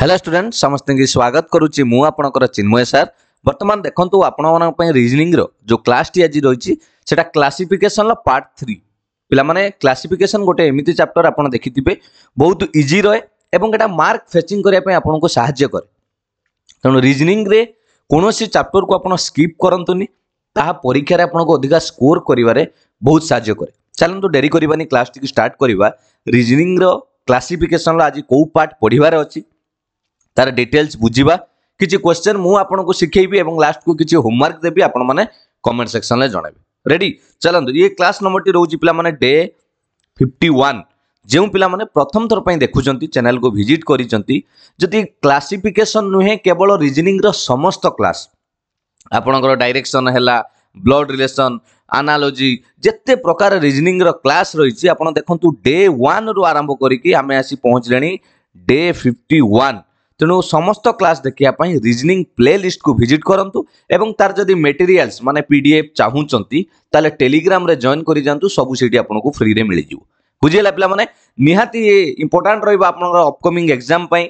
hello student সমস্ত স্বাগত করুছি মু আপনার চিন্ময় স্যার বর্তমান দেখুন আপনার রিজনিংর যে ক্লাসটি আজ রয়েছে সেটা ক্লাসিফিকেসন পার্ট থ্রি পিলামানে ক্লাসিফিকেসন গোটে এমিতি চ্যাপ্টর আপনার দেখিথিবে বহুত ইজি রয়ে এবং এটা মার্ক ফেচিং করা আপনার সাহায্য করে তেমন রিজনিংরে কোণী চ্যাপ্টরক আপনার স্কিপ করতুনি তাহা পরীক্ষার আপনার অধিকা স্কোর করবার বহুত সাহায্য করে ଚାଲନ୍ତୁ ଡେରି କରିବାନି କ୍ଲାସ୍ଟିକୁ ଷ୍ଟାର୍ଟ କରିବା ରିଜନିଂର କ୍ଲାସିଫିକେସନ୍ର ଆଜି କେଉଁ ପାର୍ଟ ପଢ଼ିବାର ଅଛି তার ডিটেলস বুঝবা কিছু কোশ্চেন মু আপনার শিখেবি এবং লাস্টকু কিছু হোমওয়ার্ক দেবি আপনার কমেন্ট সেকশন জনাবে রেডি চলতু ইয়ে ক্লাস নম্বরটি রয়েছে পিলামানে ডে ফিফটি ওয়ান যে পিলামানে প্রথম থর পাই দেখুছেন চ্যানেলকু ভিজিট করেছেন যদি ক্লাসিফিকেসন নুহে কেবল রিজনিংর সমস্ত ক্লাস আপনার ডাইরেকশন হেলা ব্লড রিলেসন আনালোজি যেতে প্রকার রিজনিংর ক্লাস রয়েছে আপনার দেখুন ডে ওয়ান রু আরম্ভ করি আমি আসি পৌঁছলে ডে ফিফটি ওয়ান ତେଣୁ ସମସ୍ତ କ୍ଲାସ୍ ଦେଖିବା ପାଇଁ ରିଜନିଂ ପ୍ଲେ ଲିଷ୍ଟକୁ ଭିଜିଟ୍ କରନ୍ତୁ ଏବଂ ତାର ଯଦି ମେଟେରିଆଲ୍ସ ମାନେ ପି ଡି ଏଫ୍ ଚାହୁଁଛନ୍ତି ତାହେଲେ ଟେଲିଗ୍ରାମରେ ଜଏନ୍ କରିଯାଆନ୍ତୁ ସବୁ ସେଇଠି ଆପଣଙ୍କୁ ଫ୍ରିରେ ମିଳିଯିବ ବୁଝିହେଲା ପିଲାମାନେ ନିହାତି ଇମ୍ପୋର୍ଟାଣ୍ଟ ରହିବ ଆପଣଙ୍କର ଅପକମିଂ ଏକ୍ଜାମ୍ ପାଇଁ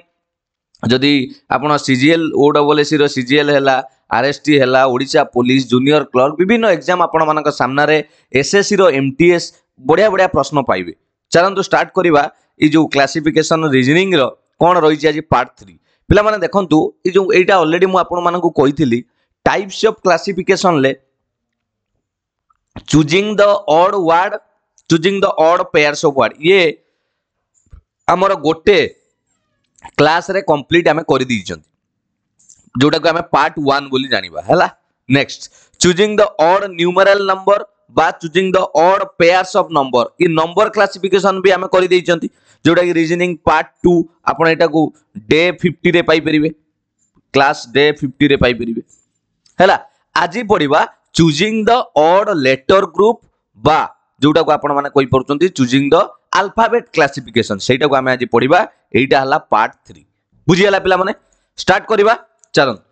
ଯଦି ଆପଣ ସିଜିଏଲ୍ ଓ ଡବଲ୍ ଏସ୍ସିର ସିଜିଏଲ୍ ହେଲା ଆର୍ଏସ୍ଟି ହେଲା ଓଡ଼ିଶା ପୋଲିସ ଜୁନିୟର କ୍ଲର୍କ ବିଭିନ୍ନ ଏକ୍ଜାମ୍ ଆପଣମାନଙ୍କ ସାମ୍ନାରେ ଏସ୍ଏସ୍ସିର ଏମ୍ଟିଏସ୍ ବଢ଼ିଆ ବଢ଼ିଆ ପ୍ରଶ୍ନ ପାଇବେ ଚାଲନ୍ତୁ ଷ୍ଟାର୍ଟ କରିବା ଏଇ ଯେଉଁ କ୍ଲାସିଫିକେସନ୍ ରିଜନିଂର କ'ଣ ରହିଛି ଆଜି ପାର୍ଟ ଥ୍ରୀ ପିଲାମାନେ ଦେଖନ୍ତୁ ଏ ଯେଉଁ ଏଇଟା ଅଲରେଡ଼ି ମୁଁ ଆପଣମାନଙ୍କୁ କହିଥିଲି ଟାଇପ୍ସ ଅଫ୍ କ୍ଲାସିଫିକେସନ୍ରେ choosing the odd word choosing the odd pairs of word ଇଏ ଆମର ଗୋଟେ କ୍ଲାସ୍ରେ କମ୍ପ୍ଲିଟ୍ ଆମେ କରିଦେଇଛନ୍ତି ଯେଉଁଟାକୁ ଆମେ ପାର୍ଟ ୱାନ୍ ବୋଲି ଜାଣିବା ହେଲା next choosing the odd numeral number বা choosing the odd pairs of number ଇ ନମ୍ବର କ୍ଲାସିଫିକେସନ୍ ବି ଆମେ କରିଦେଇଛନ୍ତି ଯେଉଁଟାକି ରିଜନିଂ ପାର୍ଟ ଟୁ ଆପଣ ଏଇଟାକୁ ଡେ ଫିଫ୍ଟିରେ ପାଇପାରିବେ କ୍ଲାସ୍ ଡେ ଫିଫ୍ଟିରେ ପାଇପାରିବେ ହେଲା ଆଜି ପଢ଼ିବା choosing the odd letter group ବା ଯେଉଁଟାକୁ ଆପଣମାନେ କହିପାରୁଛନ୍ତି ଚୁଜିଂ ଦ ଆଲଫାବେଟ୍ କ୍ଲାସିଫିକେସନ୍ ସେଇଟାକୁ ଆମେ ଆଜି ପଢ଼ିବା ଏଇଟା ହେଲା ପାର୍ଟ ଥ୍ରୀ ବୁଝିଗଲା ପିଲାମାନେ ଷ୍ଟାର୍ଟ କରିବା ଚାଲନ୍ତୁ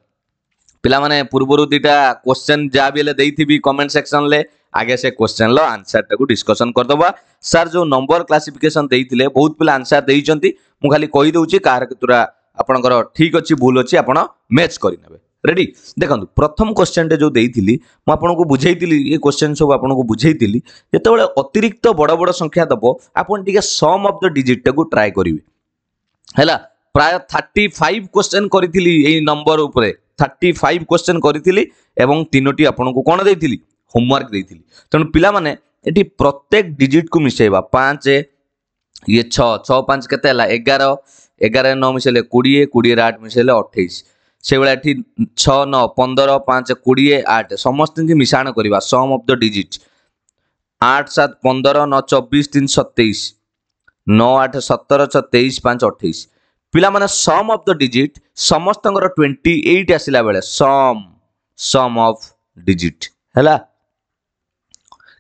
ପିଲାମାନେ ପୂର୍ବରୁ ଦୁଇଟା କ୍ୱେଶ୍ଚନ୍ ଯାହା ବି ହେଲେ ଦେଇଥିବି କମେଣ୍ଟ ସେକ୍ସନ୍ରେ आगे से क्वेश्चन ल टाक डिस्कसन करदे सार जो नंबर क्लासीफिकेसन देते बहुत पे आंसर देखते मुझे खाली कहीदे कार कतरा ठीक अच्छी भूल अच्छी आप मैच करे रेडी देखो प्रथम क्वेश्चन टे जो देती मुझे बुझे ये क्वेश्चन सब आपको बुझे जो अतिरिक्त बड़ बड़ संख्या दब आप सम अफ द डिजिट टाक ट्राए करेंगे है प्राय थर्टी फाइव क्वेश्चन करी नंबर उपर थर्टी फाइव क्वेश्चन करी तीनोटी आपको कौन देती ହୋମୱାର୍କ ଦେଇଥିଲି ତେଣୁ ପିଲାମାନେ ଏଠି ପ୍ରତ୍ୟେକ ଡିଜିଟ୍କୁ ମିଶାଇବା ପାଞ୍ଚ ଇଏ ଛଅ ଛଅ ପାଞ୍ଚ କେତେ ହେଲା ଏଗାର ଏଗାରରେ ନଅ ମିଶାଇଲେ କୋଡ଼ିଏ କୋଡ଼ିଏରେ ଆଠ ମିଶାଇଲେ ଅଠେଇଶ ସେଇଭଳିଆ ଏଠି ଛଅ ନଅ ପନ୍ଦର ପାଞ୍ଚ କୋଡ଼ିଏ ଆଠ ସମସ୍ତଙ୍କୁ ମିଶାଣ କରିବା ସମ୍ ଅଫ୍ ଦ ଡିଜିଟ୍ ଆଠ ସାତ ପନ୍ଦର ନଅ ଚବିଶ ତିନି ସତେଇଶ ନଅ ଆଠ ସତର ଛଅ ତେଇଶ ପାଞ୍ଚ ଅଠେଇଶ ପିଲାମାନେ ସମ୍ ଅଫ୍ ଦ ଡିଜିଟ୍ ସମସ୍ତଙ୍କର ଟ୍ୱେଣ୍ଟି ଏଇଟ୍ ଆସିଲା ବେଳେ ସମ୍ ସମ୍ ଅଫ୍ ଡିଜିଟ୍ ହେଲା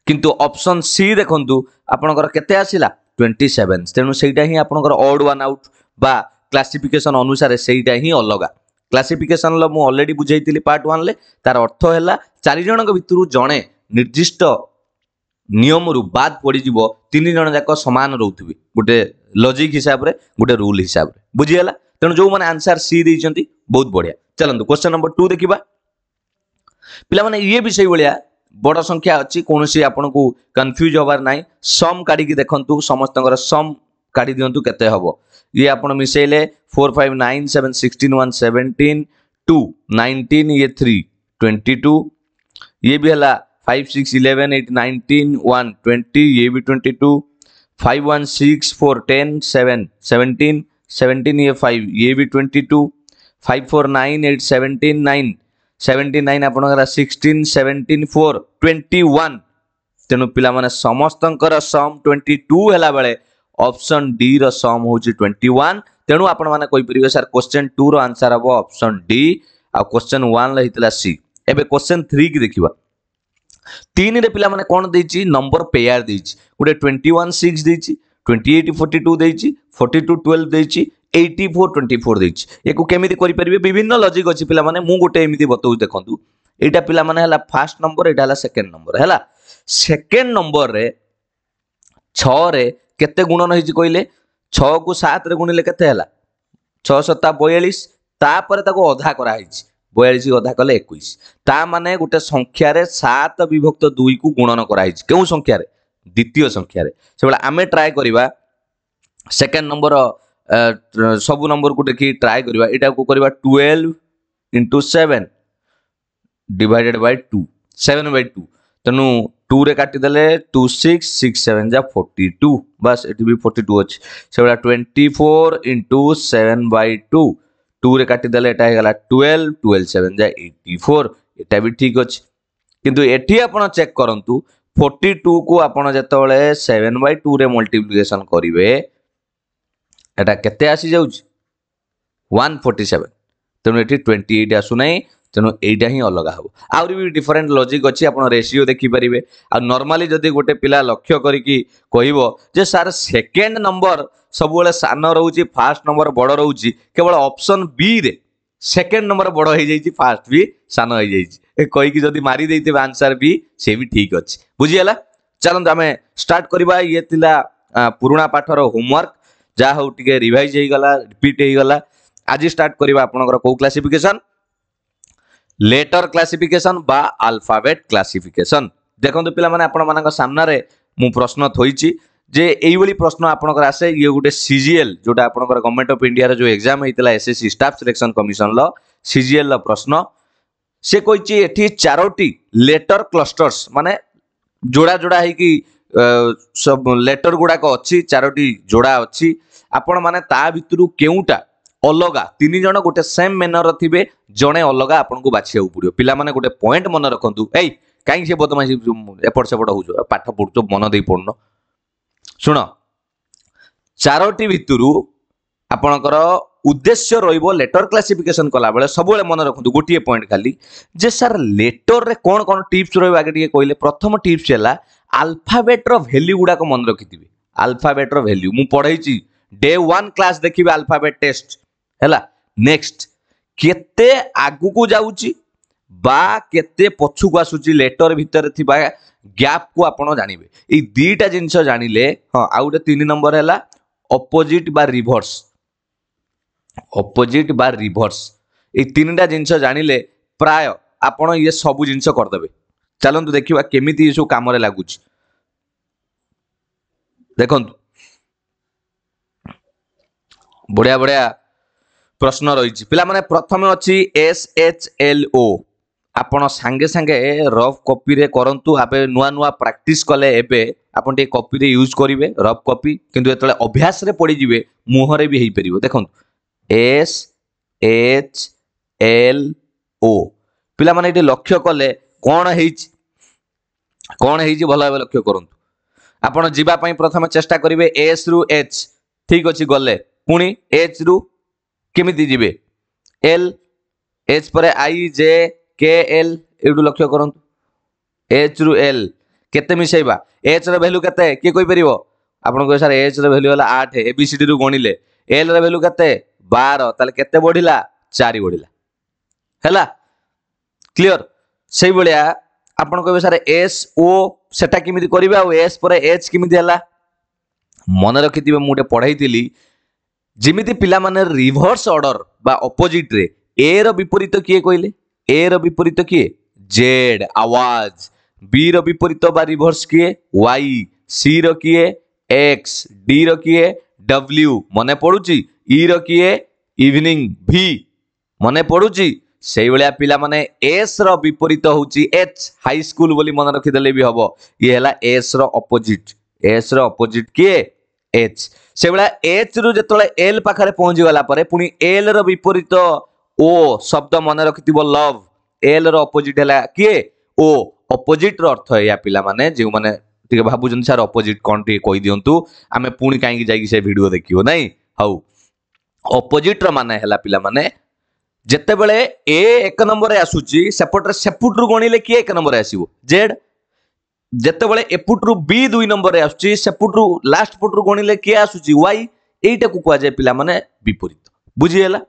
কিন্তু অপসନ୍ ସି ଦେଖନ୍ତୁ ଆପଣଙ୍କର କେତେ ଆସିଲା ଟ୍ୱେଣ୍ଟି ସେଭେନ୍ ତେଣୁ ସେଇଟା ହିଁ ଆପଣଙ୍କର ଅଡ୍ ୱାନ୍ ଆଉଟ୍ ବା କ୍ଲାସିଫିକେସନ୍ ଅନୁସାରେ ସେଇଟା ହିଁ ଅଲଗା କ୍ଲାସିଫିକେସନ୍ର ମୁଁ ଅଲରେଡ଼ି ବୁଝାଇଥିଲି ପାର୍ଟ ୱାନ୍ରେ ତାର ଅର୍ଥ ହେଲା ଚାରିଜଣଙ୍କ ଭିତରୁ ଜଣେ ନିର୍ଦ୍ଦିଷ୍ଟ ନିୟମରୁ ବାଦ ପଡ଼ିଯିବ ତିନି ଜଣ ଯାକ ସମାନ ରହୁଥିବେ ଗୋଟେ ଲଜିକ୍ ହିସାବରେ ଗୋଟେ ରୁଲ୍ ହିସାବରେ ବୁଝିଗଲା ତେଣୁ ଯେଉଁମାନେ ଆନ୍ସର ସି ଦେଇଛନ୍ତି ବହୁତ ବଢ଼ିଆ ଚାଲନ୍ତୁ କ୍ୱେଶ୍ଚନ୍ ନମ୍ବର ଟୁ ଦେଖିବା ପିଲାମାନେ ଇଏ ବି ସେଇଭଳିଆ बड़ संख्या अच्छी कौन सी आपको कन्फ्यूज हबार ना सम काढ़ देखु समस्त सम काढ़ी दिंतु के आप four five nine seven sixteen one seventeen two nineteen ये थ्री ट्वेंटी टू ये भी है five six eleven eight nineteen one twenty ये भी twenty two five one six four ten seven seventeen seventeen ये फाइव ये भी twenty two five four nine eight seventeen nine seventy nine ଆପଣଙ୍କର sixteen seventeen four twenty one ତେଣୁ ପିଲାମାନେ ସମସ୍ତଙ୍କର sum twenty two ହେଲାବେଳେ ଅପସନ୍ ଡିର ସମ୍ ହେଉଛି ଟ୍ୱେଣ୍ଟି ୱାନ୍ ତେଣୁ ଆପଣମାନେ କହିପାରିବେ ସାର୍ କ୍ୱେଶ୍ଚନ୍ ଟୁର ଆନ୍ସର୍ ହେବ ଅପସନ୍ ଡି ଆଉ କ୍ୱେଶ୍ଚନ୍ ୱାନ୍ରେ ହେଇଥିଲା ସି ଏବେ କ୍ୱେଶ୍ଚନ୍ ଥ୍ରୀକି ଦେଖିବା ତିନିରେ ପିଲାମାନେ କ'ଣ ଦେଇଛି ନମ୍ବର ପେୟାର ଦେଇଛି ଗୋଟେ ଟ୍ୱେଣ୍ଟି ୱାନ୍ ସିକ୍ସ ଦେଇଛି ଟ୍ୱେଣ୍ଟି ଏଇଟ୍ ଫୋର୍ଟି ଟୁ ଦେଇଛି ଫୋର୍ଟି ଟୁ ଟୁଏଲ୍ଭ ଦେଇଛି ଏଇଟି ଫୋର୍ ଟ୍ୱେଣ୍ଟି ଫୋର୍ ଦେଇଛି ୟାକୁ କେମିତି କରିପାରିବେ ବିଭିନ୍ନ ଲଜିକ୍ ଅଛି ପିଲାମାନେ ମୁଁ ଗୋଟେ ଏମିତି ବତାଉଛି ଦେଖନ୍ତୁ ଏଇଟା ପିଲାମାନେ ହେଲା ଫାର୍ଷ୍ଟ ନମ୍ବର ଏଇଟା ହେଲା ସେକେଣ୍ଡ ନମ୍ବର ହେଲା ସେକେଣ୍ଡ ନମ୍ବରରେ ଛଅରେ କେତେ ଗୁଣନ ହେଇଛି କହିଲେ ଛଅକୁ ସାତରେ ଗୁଣିଲେ କେତେ ହେଲା ଛଅ ସତା ବୟାଳିଶ ତାପରେ ତାକୁ ଅଧା କରାହେଇଛି ବୟାଳିଶ ଅଧା କଲେ ଏକୋଇଶ ତା ମାନେ ଗୋଟେ ସଂଖ୍ୟାରେ ସାତ ବିଭକ୍ତ ଦୁଇକୁ ଗୁଣନ କରାହେଇଛି କେଉଁ ସଂଖ୍ୟାରେ ଦ୍ୱିତୀୟ ସଂଖ୍ୟାରେ ସେଭଳି ଆମେ ଟ୍ରାଏ କରିବା ସେକେଣ୍ଡ ନମ୍ବର ସବୁ ନମ୍ବରକୁ ଦେଖି ଟ୍ରାଏ କରିବା ଏଇଟାକୁ କରିବା twelve into seven divided by two seven by two ତେଣୁ ଟୁରେ କାଟିଦେଲେ ଟୁ ସିକ୍ସ ସିକ୍ସ ସେଭେନ୍ ଯା ଫୋର୍ଟି ଟୁ ବାସ୍ ଏଠି ବି ଫୋର୍ଟି ଟୁ ଅଛି ସେଭଳିଆ twenty four into seven by two ଟୁରେ କାଟିଦେଲେ ଏଇଟା ହେଇଗଲା ଟୁଏଲ୍ଭ ଟୁଏଲ୍ଭ ସେଭେନ୍ ଯା ଏଇଟି ଫୋର୍ ଏଇଟା ବି ଠିକ୍ ଅଛି କିନ୍ତୁ ଏଠି ଆପଣ ଚେକ୍ କରନ୍ତୁ ଫୋର୍ଟି ଟୁକୁ ଆପଣ ଯେତେବେଳେ ସେଭେନ୍ ବାଇ ଟୁରେ ମଲ୍ଟିପ୍ଲିକେସନ୍ କରିବେ এটা কেতে আসি যাଉଛି ওয়ান ফোর্টি সেভেন তেমন এটি টোয়েন্টি এইট আসুনাହିଁ ତେଣୁ ଏଇଟା ହିଁ ଅଲଗା ହେବ ଆହୁରି ବି ଡିଫରେଣ୍ଟ ଲଜିକ୍ ଅଛି ଆପଣ ରେସିଓ ଦେଖିପାରିବେ ଆଉ ନର୍ମାଲି ଯଦି ଗୋଟେ ପିଲା ଲକ୍ଷ୍ୟ କରିକି କହିବ ଯେ ସାର୍ ସେକେଣ୍ଡ ନମ୍ବର ସବୁବେଳେ ସାନ ରହୁଛି ଫାର୍ଷ୍ଟ ନମ୍ବର ବଡ଼ ରହୁଛି କେବଳ ଅପସନ୍ ବିରେ ସେକେଣ୍ଡ ନମ୍ବର ବଡ଼ ହେଇଯାଇଛି ଫାର୍ଷ୍ଟ ବି ସାନ ହେଇଯାଇଛି କହିକି ଯଦି ମାରି ଦେଇଥିବେ ଆନ୍ସର ବି ସେ ବି ଠିକ୍ ଅଛି ବୁଝିଗଲା ଚାଲନ୍ତୁ ଆମେ ଷ୍ଟାର୍ଟ କରିବା ଇଏ ଥିଲା ପୁରୁଣା ପାଠର ହୋମୱାର୍କ যা হোক টিকে রিভাইজ হয়েগলা রিপিট হয়েগলা আজ স্টার্ট করা আপনার কেউ ক্লাসিফিকেসন লেটর ক্লাসিফিকেসন বা আলফাবেট ক্লাসিফিকেসন দেখুন পিলামানে আপনার সামনে মু প্রশ্ন থইছি যে এইভাবে প্রশ্ন আপনার আসে ইয়ে গোটে সিজিএল যেটা আপনার গভর্নমেন্ট অফ ইন্ডিয়ার যে এক্সাম হয়েছিল এসএসসি স্টাফ সিলেকশন কমিশন ল সিজিএল র প্রশ্ন সে কইছি এটি চারোটি লেটর ক্লস্টর্স মানে যোড়া যোড়া হয়েকি ସବୁ ଲେଟର ଗୁଡ଼ାକ ଅଛି ଚାରୋଟି ଯୋଡ଼ା ଅଛି ଆପଣମାନେ ତା ଭିତରୁ କେଉଁଟା ଅଲଗା ତିନି ଜଣ ଗୋଟେ ସେମ୍ ମେନର ଥିବେ ଜଣେ ଅଲଗା ଆପଣଙ୍କୁ ବାଛିବାକୁ ପଡ଼ିବ ପିଲାମାନେ ଗୋଟେ ପଏଣ୍ଟ ମନେ ରଖନ୍ତୁ ଏଇ କାହିଁକି ସେ ବଦମାସି ଏପଟ ସେପଟ ହଉଛ ପାଠ ପଢୁଛ ମନ ଦେଇ ପଢୁନ ଶୁଣ ଚାରୋଟି ଭିତରୁ ଆପଣଙ୍କର ଉଦ୍ଦେଶ୍ୟ ରହିବ ଲେଟର କ୍ଲାସିଫିକେସନ କଲାବେଳେ ସବୁବେଳେ ମନେ ରଖନ୍ତୁ ଗୋଟିଏ ପଏଣ୍ଟ ଖାଲି ଯେ ସାର୍ ଲେଟରରେ କ'ଣ କ'ଣ ଟିପ୍ସ ରହିବ ଆଗେ ଟିକେ କହିଲେ ପ୍ରଥମ ଟିପ୍ସ ହେଲା ଆଲଫାବେଟ୍ର ଭ୍ୟାଲ୍ୟୁ ଗୁଡ଼ାକ ମନେ ରଖିଥିବେ ଆଲଫାବେଟ୍ର ଭ୍ୟାଲ୍ୟୁ ମୁଁ ପଢ଼େଇଛି ଡେ ୱାନ୍ କ୍ଲାସ୍ ଦେଖିବେ ଆଲଫାବେଟ୍ ଟେଷ୍ଟ ହେଲା ନେକ୍ସଟ କେତେ ଆଗକୁ ଯାଉଛି ବା କେତେ ପଛକୁ ଆସୁଛି ଲେଟର ଭିତରେ ଥିବା ଗ୍ୟାପ୍କୁ ଆପଣ ଜାଣିବେ ଏଇ ଦୁଇଟା ଜିନିଷ ଜାଣିଲେ ହଁ ଆଉ ଗୋଟେ ତିନି ନମ୍ବର ହେଲା ଅପୋଜିଟ୍ ବା ରିଭର୍ସ ଅପୋଜିଟ୍ ବା ରିଭର୍ସ ଏଇ ତିନିଟା ଜିନିଷ ଜାଣିଲେ ପ୍ରାୟ ଆପଣ ଇଏ ସବୁ ଜିନିଷ କରିଦେବେ ଚାଲନ୍ତୁ ଦେଖିବା କେମିତି ଏସବୁ କାମରେ ଲାଗୁଛି ଦେଖନ୍ତୁ ବଢ଼ିଆ ବଢ଼ିଆ ପ୍ରଶ୍ନ ରହିଛି ପିଲାମାନେ ପ୍ରଥମେ ଅଛି ଏସ୍ ଏଚ୍ ଏଲ୍ ଓ ଆପଣ ସାଙ୍ଗେ ସାଙ୍ଗେ ରଫ୍ କପିରେ କରନ୍ତୁ ଏବେ ନୂଆ ନୂଆ ପ୍ରାକ୍ଟିସ୍ କଲେ ଏବେ ଆପଣ ଟିକେ କପିରେ ୟୁଜ୍ କରିବେ ରଫ୍ କପି କିନ୍ତୁ ଯେତେବେଳେ ଅଭ୍ୟାସରେ ପଡ଼ିଯିବେ ମୁହଁରେ ବି ହେଇପାରିବ ଦେଖନ୍ତୁ ଏସ୍ ଏଚ୍ ଏଲ୍ ଓ ପିଲାମାନେ ଏଠି ଲକ୍ଷ୍ୟ କଲେ କ'ଣ ହେଇଛି କ'ଣ ହେଇଛି ଭଲ ଭାବେ ଲକ୍ଷ୍ୟ କରନ୍ତୁ ଆପଣ ଯିବା ପାଇଁ ପ୍ରଥମେ ଚେଷ୍ଟା କରିବେ ଏସ୍ରୁ ଏଚ୍ ଠିକ୍ ଅଛି ଗଲେ ପୁଣି ଏଚ୍ରୁ କେମିତି ଯିବେ ଏଲ୍ ଏଚ୍ ପରେ ଆଇ ଜେ କେ ଏଲ୍ ଏଇଠୁ ଲକ୍ଷ୍ୟ କରନ୍ତୁ ଏଚ୍ରୁ ଏଲ୍ କେତେ ମିଶାଇବା ଏଚ୍ର ଭ୍ୟାଲ୍ୟୁ କେତେ କିଏ କହିପାରିବ ଆପଣ କହିବେ ସାର୍ ଏଚ୍ର ଭ୍ୟାଲୁ ହେଲା ଆଠ ଏ ବି ସି ଡିରୁ ଗଣିଲେ ଏଲ୍ର ଭ୍ୟାଲ୍ୟୁ କେତେ ବାର ତାହେଲେ କେତେ ବଢ଼ିଲା ଚାରି ବଢ଼ିଲା ହେଲା କ୍ଲିଅର୍ সেইভাবে আপনার কে স্যার এস ও সেটা কমিটি করবে আস পরে এচ কমিটি হল মনে রাখিথিবে মু পড়াই যেমি পিলা মানে রিভর্স অর্ডর বা অপোজিট্রে এ রপরীত কি কিয়ে এ রপরীত কি জেড আওয়াজ বি রপরীত বা রিভর্স কি ওয়াই সি রি এক্স ডি রি কিয়ে মনে পড়ুছি ই রি কিয়ে ইভিনিং ভি মনে পড়ুছি সেইভাবে মানে এস র বিপরীত হচ্ছে এচ হাই স্কুল বলে মনে রাখিদেলে বি হব ইয়ে হল এস র অপোজিট এস র অপোজিট কি এচ সেইভাবে এচ রু যেত এল পাখে পৌঁছি গলা পরে পুঁ এল র বিপরীত ও শব্দ মনে রাখিথিব লভ এল র অপোজিট হল কি ও অপোজিট র অর্থ পিলা মানে যে মানে টিকে ভাবুছেন স্যার অপোজিট কোণ টিকে কই দিওন্তু আমি পুঁ কাইকি যাইকি সে ভিডিও দেখিও নাই হউ অপোজিট র মানে হল মানে ଯେତେବେଳେ ଏ ଏକ ନମ୍ବରରେ ଆସୁଛି ସେପଟରେ ସେପୁଟରୁ ଗଣିଲେ କିଏ ଏକ ନମ୍ବରରେ ଆସିବ ଜେଡ୍ ଯେତେବେଳେ ଏପୁଟରୁ ବି ଦୁଇ ନମ୍ବରରେ ଆସୁଛି ସେପୁଟରୁ ଲାଷ୍ଟ ପୁଟରୁ ଗଣିଲେ କିଏ ଆସୁଛି ୱାଇ ଏଇଟାକୁ କୁହାଯାଏ ପିଲାମାନେ ବିପରୀତ ବୁଝିହେଲା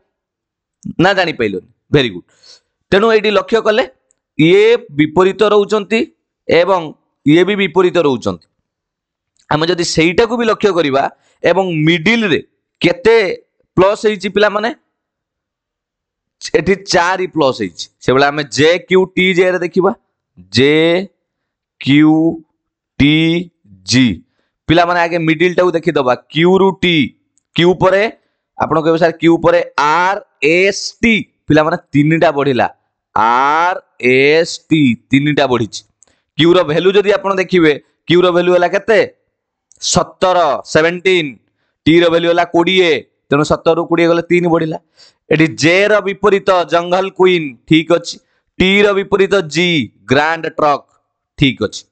ନା ଜାଣିପାରିଲନି ଭେରି ଗୁଡ୍ ତେଣୁ ଏଇଠି ଲକ୍ଷ୍ୟ କଲେ ଇଏ ବିପରୀତ ରହୁଛନ୍ତି ଏବଂ ଇଏ ବି ବିପରୀତ ରହୁଛନ୍ତି ଆମେ ଯଦି ସେଇଟାକୁ ବି ଲକ୍ଷ୍ୟ କରିବା ଏବଂ ମିଡିଲରେ କେତେ ପ୍ଲସ୍ ହେଇଛି ପିଲାମାନେ ଏଠି ଚାରି ପ୍ଲସ୍ ହେଇଛି ସେଭଳିଆ ଆମେ ଜେ କ୍ୟୁ ଟି ଜେରେ ଦେଖିବା ଜେ କ୍ୟୁ ଟି ଜି ପିଲାମାନେ ଆଗେ ମିଡିଲଟାକୁ ଦେଖିଦେବା କ୍ୟୁରୁ ଟି କ୍ୟୁ ପରେ ଆପଣ କହିବେ ସାର୍ କ୍ୟୁ ପରେ ଆର୍ ଏସ୍ ଟି ପିଲାମାନେ ତିନିଟା ବଢ଼ିଲା ଆର୍ ଏସ୍ ଟି ତିନିଟା ବଢ଼ିଛି କ୍ୟୁର ଭ୍ୟାଲୁ ଯଦି ଆପଣ ଦେଖିବେ କ୍ୟୁର ଭ୍ୟାଲୁ ହେଲା କେତେ ସତର ସେଭେଣ୍ଟିନ୍ ଟିର ଭ୍ୟାଲୁ ହେଲା କୋଡ଼ିଏ ତେଣୁ ସତରରୁ କୋଡ଼ିଏ ଗଲେ ତିନି ବଢ଼ିଲା এটি জে র বিপরীত জঙ্গল কুইন ঠিক অছি টি র বিপরীত জি গ্রান্ড ট্রক ঠিক অছি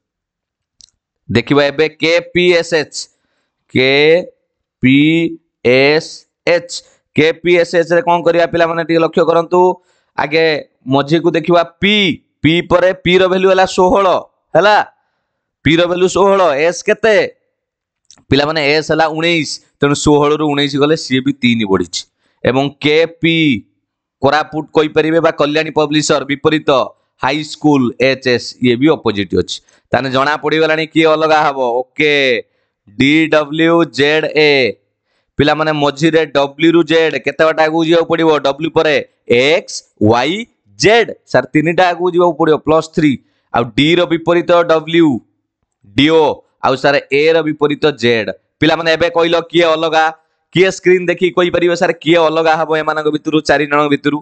ଦେଖିବା ଏବେ K P S H K P S H K P S ଏଚ୍ରେ କ'ଣ କରିବା ପିଲାମାନେ ଟିକେ ଲକ୍ଷ୍ୟ କରନ୍ତୁ ଆଗେ ମଝିକୁ ଦେଖିବା ପି ପି ପରେ ପିର ଭ୍ୟାଲ୍ୟୁ ହେଲା ଷୋହଳ ହେଲା ପିର ଭ୍ୟାଲ୍ୟୁ ଷୋହଳ ଏସ୍ କେତେ ପିଲାମାନେ ଏସ୍ ହେଲା ଉଣେଇଶ ତେଣୁ ଷୋହଳରୁ ଉଣେଇଶ ଗଲେ ସିଏ ବି ତିନି ବଢ଼ିଛି এবং কে পি କୋରାପୁଟ କହିପାରିବେ ବା କଲ୍ୟାଣୀ ପବ୍ଲିସର ବିପରୀତ ହାଇସ୍କୁଲ ଏଚ୍ ଏସ୍ ଇଏ ବି ଅପୋଜିଟ୍ ଅଛି ତାହେଲେ ଜଣା ପଡ଼ିଗଲାଣି କିଏ ଅଲଗା ହେବ okay D W Z A ପିଲାମାନେ ମଝିରେ ଡବ୍ଲ୍ୟୁରୁ ଜେଡ୍ କେତେ ବାଟ ଆଗକୁ ଯିବାକୁ ପଡ଼ିବ ଡବ୍ଲ୍ୟୁ ପରେ ଏକ୍ସ ୱାଇ ଜେଡ୍ ସାର୍ ତିନିଟା ଆଗକୁ ଯିବାକୁ ପଡ଼ିବ ପ୍ଲସ୍ ଥ୍ରୀ ଆଉ ଡିର ବିପରୀତ ଡବ୍ଲ୍ୟୁ ଡିଓ ଆଉ ସାର୍ ଏର ବିପରୀତ ଜେଡ୍ ପିଲାମାନେ ଏବେ କହିଲ କିଏ ଅଲଗା କିଏ ସ୍କ୍ରିନ୍ ଦେଖି କହିପାରିବେ ସାର୍ କିଏ ଅଲଗା ହେବ ଏମାନଙ୍କ ଭିତରୁ ଚାରି ଜଣ ଭିତରୁ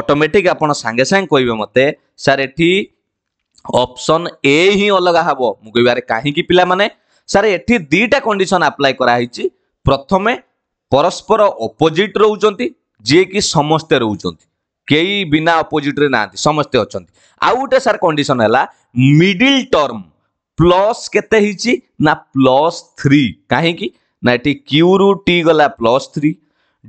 ଅଟୋମେଟିକ୍ ଆପଣ ସାଙ୍ଗେ ସାଙ୍ଗେ କହିବେ ମୋତେ ସାର୍ ଏଠି ଅପସନ୍ ଏ ହିଁ ଅଲଗା ହେବ ମୁଁ କହିବି ଆରେ କାହିଁକି ପିଲାମାନେ ସାର୍ ଏଠି ଦୁଇଟା କଣ୍ଡିସନ୍ ଆପ୍ଲାଏ କରାହେଇଛି ପ୍ରଥମେ ପରସ୍ପର ଅପୋଜିଟ୍ ରହୁଛନ୍ତି ଯିଏକି ସମସ୍ତେ ରହୁଛନ୍ତି କେହି ବିନା ଅପୋଜିଟ୍ରେ ନାହାନ୍ତି ସମସ୍ତେ ଅଛନ୍ତି ଆଉ ଗୋଟେ ସାର୍ କଣ୍ଡିସନ୍ ହେଲା ମିଡିଲ୍ ଟର୍ମ ପ୍ଲସ୍ କେତେ ହେଇଛି ନା ପ୍ଲସ୍ ଥ୍ରୀ କାହିଁକି ना ये क्यू रु टी गला प्लस थ्री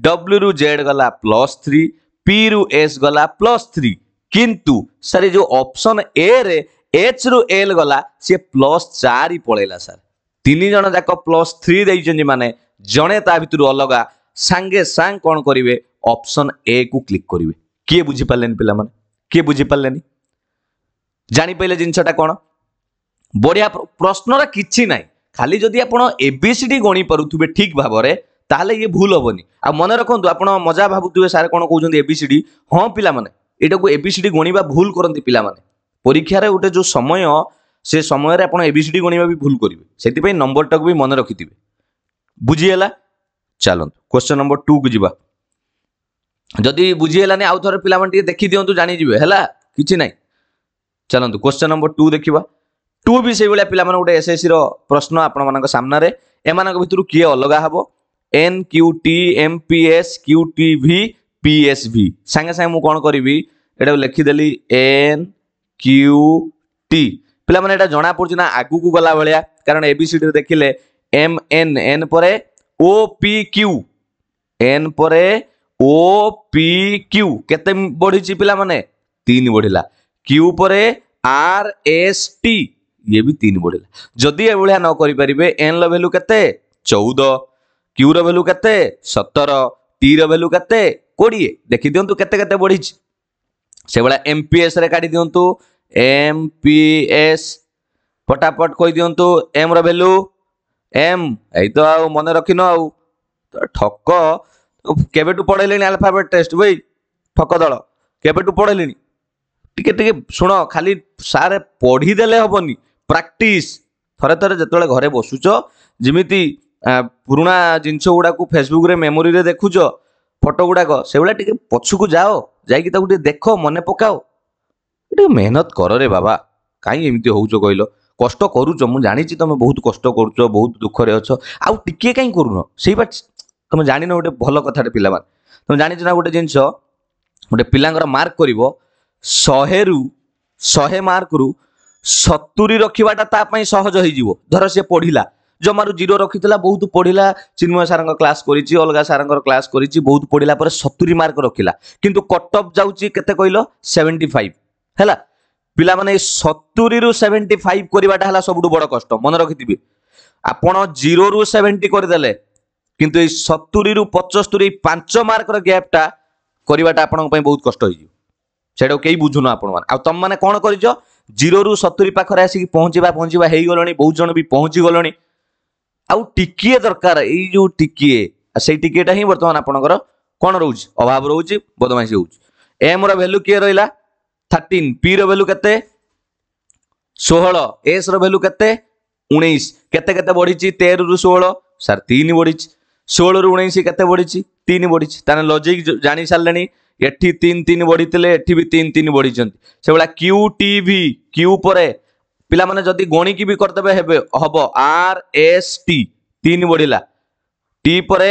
डब्ल्यू रु जेड गला प्लस थ्री पी रु एस गला प्लस थ्री किंतु सर जो ऑप्शन ए रे एच रु एल गला सी प्लस चार पलैला सर तीन जन जाक प्लस थ्री दे माने जड़े ता भितर अलग सांगे सांग कौन करेंगे ऑप्शन ए को क्लिक करेंगे किए बुझिपारे पे किए बुझिपारे ଜାଣିପାରିଲେ जिनसटा कौन बढ़िया प्रश्नर कि नाई খালি যদি আপনার এবিসিডি গণি পুথিবে ঠিক ভাবে তাহলে ইয়ে ভুল হবনি আনে রাখতু আপনার মজা ভাবুবে স্যার কোণ কৌন এবিসিডি হ্যাঁ পিলা মানে এটা এবিসিডি গণিবা ভুল করতে পিলা মানে পরীক্ষার গোটে যে সময় সে সময় আপনার এবিসিডি গণিবা ভুল করবে সেইপাই নম্বরটাকে বি মনে রাখিবে বুঝিগলা ଚାଲନ୍ତୁ କ୍ୱେଶ୍ଚନ୍ ନମ୍ବର ଟୁକୁ ଯିବା ଯଦି ବୁଝି ହେଲାନି ଆଉ ଥରେ ପିଲାମାନେ ଟିକେ ଦେଖିଦିଅନ୍ତୁ ଜାଣିଯିବେ হল কিছু ନାହିଁ ଚାଲନ୍ତୁ কোশ্চেন নম্বর টু ଦେଖିବା টু ବି ସେଇଭଳିଆ ପିଲାମାନେ ଗୋଟେ ଏସ୍ଏସ୍ସିର ପ୍ରଶ୍ନ ଆପଣମାନଙ୍କ ସାମ୍ନାରେ ଏମାନଙ୍କ ଭିତରୁ କିଏ ଅଲଗା ହେବ N Q T M P S Q T V P S V ସାଙ୍ଗେ ସାଙ୍ଗେ ମୁଁ କ'ଣ କରିବି ଏଇଟାକୁ ଲେଖିଦେଲି ଏନ୍ କ୍ୟୁ ଟି ପିଲାମାନେ ଏଇଟା ଜଣାପଡ଼ୁଛି ନା ଆଗକୁ ଗଲା ଭଳିଆ କାରଣ ଏବିସିଡ଼ିରେ ଦେଖିଲେ ଏମ୍ ଏନ୍ ଏନ୍ ପରେ ଓ ପି କ୍ୟୁ ଏନ୍ ପରେ ଓ ପି କ୍ୟୁ କେତେ ବଢ଼ିଛି ପିଲାମାନେ ତିନି ବଢ଼ିଲା କ୍ୟୁ ପରେ ଆର୍ ଏସ୍ ଟି ଇଏ ବି ତିନି ବଢ଼ିଲା ଯଦି ଏଭଳିଆ ନ କରିପାରିବେ ଏନ୍ର ଭ୍ୟାଲୁ କେତେ ଚଉଦ କ୍ୟୁର ଭ୍ୟାଲୁ କେତେ ସତର ଟିର ଭ୍ୟାଲୁ କେତେ କୋଡ଼ିଏ ଦେଖିଦିଅନ୍ତୁ କେତେ କେତେ ବଢ଼ିଛି ସେଭଳିଆ ଏମ୍ ପି ଏସ୍ରେ କାଢ଼ି ଦିଅନ୍ତୁ ଏମ୍ ପି ଏସ୍ ଫଟାଫଟ କହିଦିଅନ୍ତୁ ଏମ୍ର ଭ୍ୟାଲୁ ଏମ୍ ଏଇ ତ ଆଉ ମନେ ରଖିନ ଆଉ ଠକ କେବେଠୁ ପଢ଼େଇଲେଣି ଆଲଫାବେଟ୍ ଟେଷ୍ଟ ଭାଇ ଠକ ଦଳ କେବେଠୁ ପଢ଼େଇଲେଣି ଟିକେ ଟିକେ ଶୁଣ ଖାଲି ସାର୍ ପଢ଼ିଦେଲେ ହେବନି ପ୍ରାକ୍ଟିସ୍ ଥରେ ଥରେ ଯେତେବେଳେ ଘରେ ବସୁଛ ଯେମିତି ପୁରୁଣା ଜିନିଷ ଗୁଡ଼ାକୁ ଫେସବୁକ୍ରେ ମେମୋରିରେ ଦେଖୁଛ ଫଟୋ ଗୁଡ଼ାକ ସେଭଳିଆ ଟିକେ ପଛକୁ ଯାଅ ଯାଇକି ତାକୁ ଟିକେ ଦେଖ ମନେ ପକାଅ ଟିକେ ମେହନତ କରରେ ବାବା କାହିଁ ଏମିତି ହେଉଛ କହିଲ କଷ୍ଟ କରୁଛ ମୁଁ ଜାଣିଛି ତୁମେ ବହୁତ କଷ୍ଟ କରୁଛ ବହୁତ ଦୁଃଖରେ ଅଛ ଆଉ ଟିକିଏ କାହିଁ କରୁନ ସେଇ ବା ତୁମେ ଜାଣିନ ଗୋଟେ ଭଲ କଥାଟେ ପିଲାମାନେ ତୁମେ ଜାଣିଛ ନା ଗୋଟେ ଜିନିଷ ଗୋଟେ ପିଲାଙ୍କର ମାର୍କ କରିବ ଶହେରୁ ଶହେ ମାର୍କରୁ ସତୁରି ରଖିବାଟା ତା ପାଇଁ ସହଜ ହେଇଯିବ ଧର ସେ ପଢ଼ିଲା ଜମାରୁ ଜିରୋ ରଖିଥିଲା ବହୁତ ପଢ଼ିଲା ଚିନ୍ମୟ ସାରଙ୍କ କ୍ଲାସ୍ କରିଛି ଅଲଗା ସାରଙ୍କର କ୍ଲାସ୍ କରିଛି ବହୁତ ପଢ଼ିଲା ପରେ ସତୁରି ମାର୍କ ରଖିଲା କିନ୍ତୁ କଟ୍ ଅଫ୍ ଯାଉଛି କେତେ କହିଲ ସେଭେଣ୍ଟି ଫାଇଭ୍ ହେଲା ପିଲାମାନେ ସତୁରିରୁ ସେଭେଣ୍ଟି ଫାଇଭ୍ କରିବାଟା ହେଲା ସବୁଠୁ ବଡ଼ କଷ୍ଟ ମନେ ରଖିଥିବେ ଆପଣ ଜିରୋରୁ ସେଭେଣ୍ଟି କରିଦେଲେ କିନ୍ତୁ ଏଇ ସତୁରିରୁ ପଞ୍ଚସ୍ତରୀ ପାଞ୍ଚ ମାର୍କର ଗ୍ୟାପ୍ଟା କରିବାଟା ଆପଣଙ୍କ ପାଇଁ ବହୁତ କଷ୍ଟ ହେଇଯିବ ସେଇଟାକୁ କେହି ବୁଝୁନ ଆପଣମାନେ ଆଉ ତମମାନେ କ'ଣ କରିଛ ଜିରୋରୁ ସତୁରି ପାଖରେ ଆସିକି ପହଞ୍ଚିବା ପହଞ୍ଚିବା ହେଇଗଲଣି ବହୁତ ଜଣ ବି ପହଞ୍ଚିଗଲଣି ଆଉ ଟିକିଏ ଦରକାର ଏଇ ଯେଉଁ ଟିକିଏ ସେଇ ଟିକିଏଟା ହିଁ ବର୍ତ୍ତମାନ ଆପଣଙ୍କର କ'ଣ ରହୁଛି ଅଭାବ ରହୁଛି ବଦମାଇଶ ହେଉଛି ଏମ୍ର ଭ୍ୟାଲୁ କିଏ ରହିଲା ଥାର୍ଟିନ୍ ପିର ଭ୍ୟାଲୁ କେତେ ଷୋହଳ ଏସ୍ର ଭ୍ୟାଲୁ କେତେ ଉଣେଇଶ କେତେ କେତେ ବଢ଼ିଛି ତେରରୁ ଷୋହଳ ସାର୍ ତିନି ବଢ଼ିଛି ଷୋହଳରୁ ଉଣେଇଶ କେତେ ବଢ଼ିଛି ତିନି ବଢ଼ିଛି ତାହେଲେ ଲଜିକ୍ ଜାଣି ସାରିଲେଣି ଏଠି ତିନି ତିନି ବଢ଼ିଥିଲେ ଏଠି ବି ତିନି ତିନି ବଢ଼ିଛନ୍ତି ସେଭଳିଆ କ୍ୟୁ ଟି ଭି କ୍ୟୁ ପରେ ପିଲାମାନେ ଯଦି ଗଣିକି ବି କରିଦେବେ ହେବେ ହବ ଆର୍ ଏସ୍ ଟି ତିନି ବଢ଼ିଲା ଟି ପରେ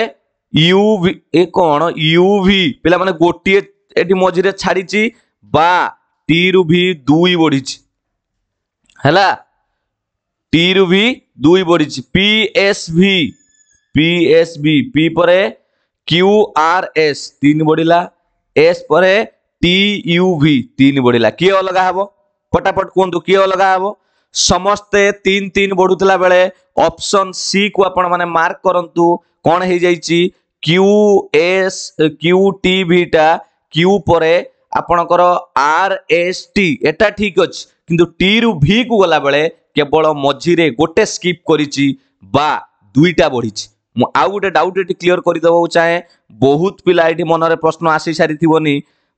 ୟୁ ଭି ଏ କ'ଣ ୟୁ ଭି ପିଲାମାନେ ଗୋଟିଏ ଏଠି ମଝିରେ ଛାଡ଼ିଛି ବା ଟିରୁ ଭି ଦୁଇ ବଢ଼ିଛି ହେଲା ଟିରୁ ଭି ଦୁଇ ବଢ଼ିଛି P S V P S B P পরে কিউ আর এস তিন বড়িলা এস পরে টি ইউ ভি তিন বড়া কি অলগা হব ফটাফট কুহতু কি অলগা হব ସମସ୍ତେ ତିନି ତିନି ବଢ଼ୁଥିଲା ବେଳେ ଅପସନ୍ ସିକୁ ଆପଣମାନେ ମାର୍କ କରନ୍ତୁ କ'ଣ ହେଇଯାଇଛି କ୍ୟୁ ଏସ୍ କ୍ୟୁ ଟି ଭିଟା କ୍ୟୁ ପରେ ଆପଣଙ୍କର ଆର୍ ଏସ୍ ଟି ଏଟା ଠିକ୍ ଅଛି କିନ୍ତୁ ଟିରୁ ଭିକୁ ଗଲାବେଳେ କେବଳ ମଝିରେ ଗୋଟେ ସ୍କିପ୍ କରିଛି ବା ଦୁଇଟା ବଢ଼ିଛି ମୁଁ ଆଉ ଗୋଟେ ଡାଉଟ୍ ଏଠି କ୍ଲିଅର କରିଦେବାକୁ ଚାହେଁ ବହୁତ ପିଲା ଏଠି ମନରେ ପ୍ରଶ୍ନ ଆସିସାରିଥିବନି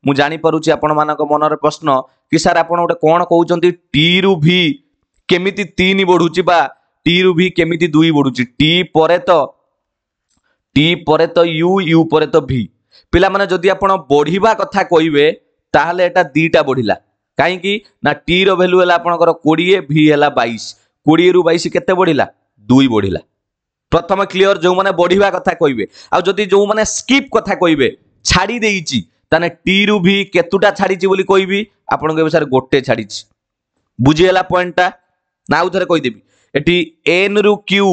ମୁଁ ଜାଣିପାରୁଛି ଆପଣମାନଙ୍କ ମନରେ ପ୍ରଶ୍ନ କି ସାର୍ ଆପଣ ଗୋଟେ କ'ଣ କହୁଛନ୍ତି ଟିରୁ ଭି କେମିତି ତିନି ବଢ଼ୁଛି ବା ଟିରୁ ଭି କେମିତି ଦୁଇ ବଢ଼ୁଛି ଟି ପରେ ତ ଟି ପରେ ତ ୟୁ ୟୁ ପରେ ତ ଭି ପିଲାମାନେ ଯଦି ଆପଣ ବଢ଼ିବା କଥା କହିବେ ତାହେଲେ ଏଇଟା ଦୁଇଟା ବଢ଼ିଲା କାହିଁକି ନା ଟିର ଭ୍ୟାଲ୍ୟୁ ହେଲା ଆପଣଙ୍କର କୋଡ଼ିଏ ଭି ହେଲା ବାଇଶ କୋଡ଼ିଏରୁ ବାଇଶ କେତେ ବଢ଼ିଲା ଦୁଇ ବଢ଼ିଲା ପ୍ରଥମ କ୍ଲିଅର ଯେଉଁମାନେ ବଢ଼ିବା କଥା କହିବେ ଆଉ ଯଦି ଯେଉଁମାନେ ସ୍କିପ୍ କଥା କହିବେ ଛାଡ଼ି ଦେଇଛି ତାହେଲେ ଟିରୁ ଭି କେତୁଟା ଛାଡ଼ିଛି ବୋଲି କହିବି ଆପଣଙ୍କୁ ଏବେ ସାର୍ ଗୋଟେ ଛାଡ଼ିଛି ବୁଝିଗଲା ପଏଣ୍ଟଟା ନା ଆଉ ଥରେ କହିଦେବି ଏଠି ଏନ୍ରୁ କ୍ୟୁ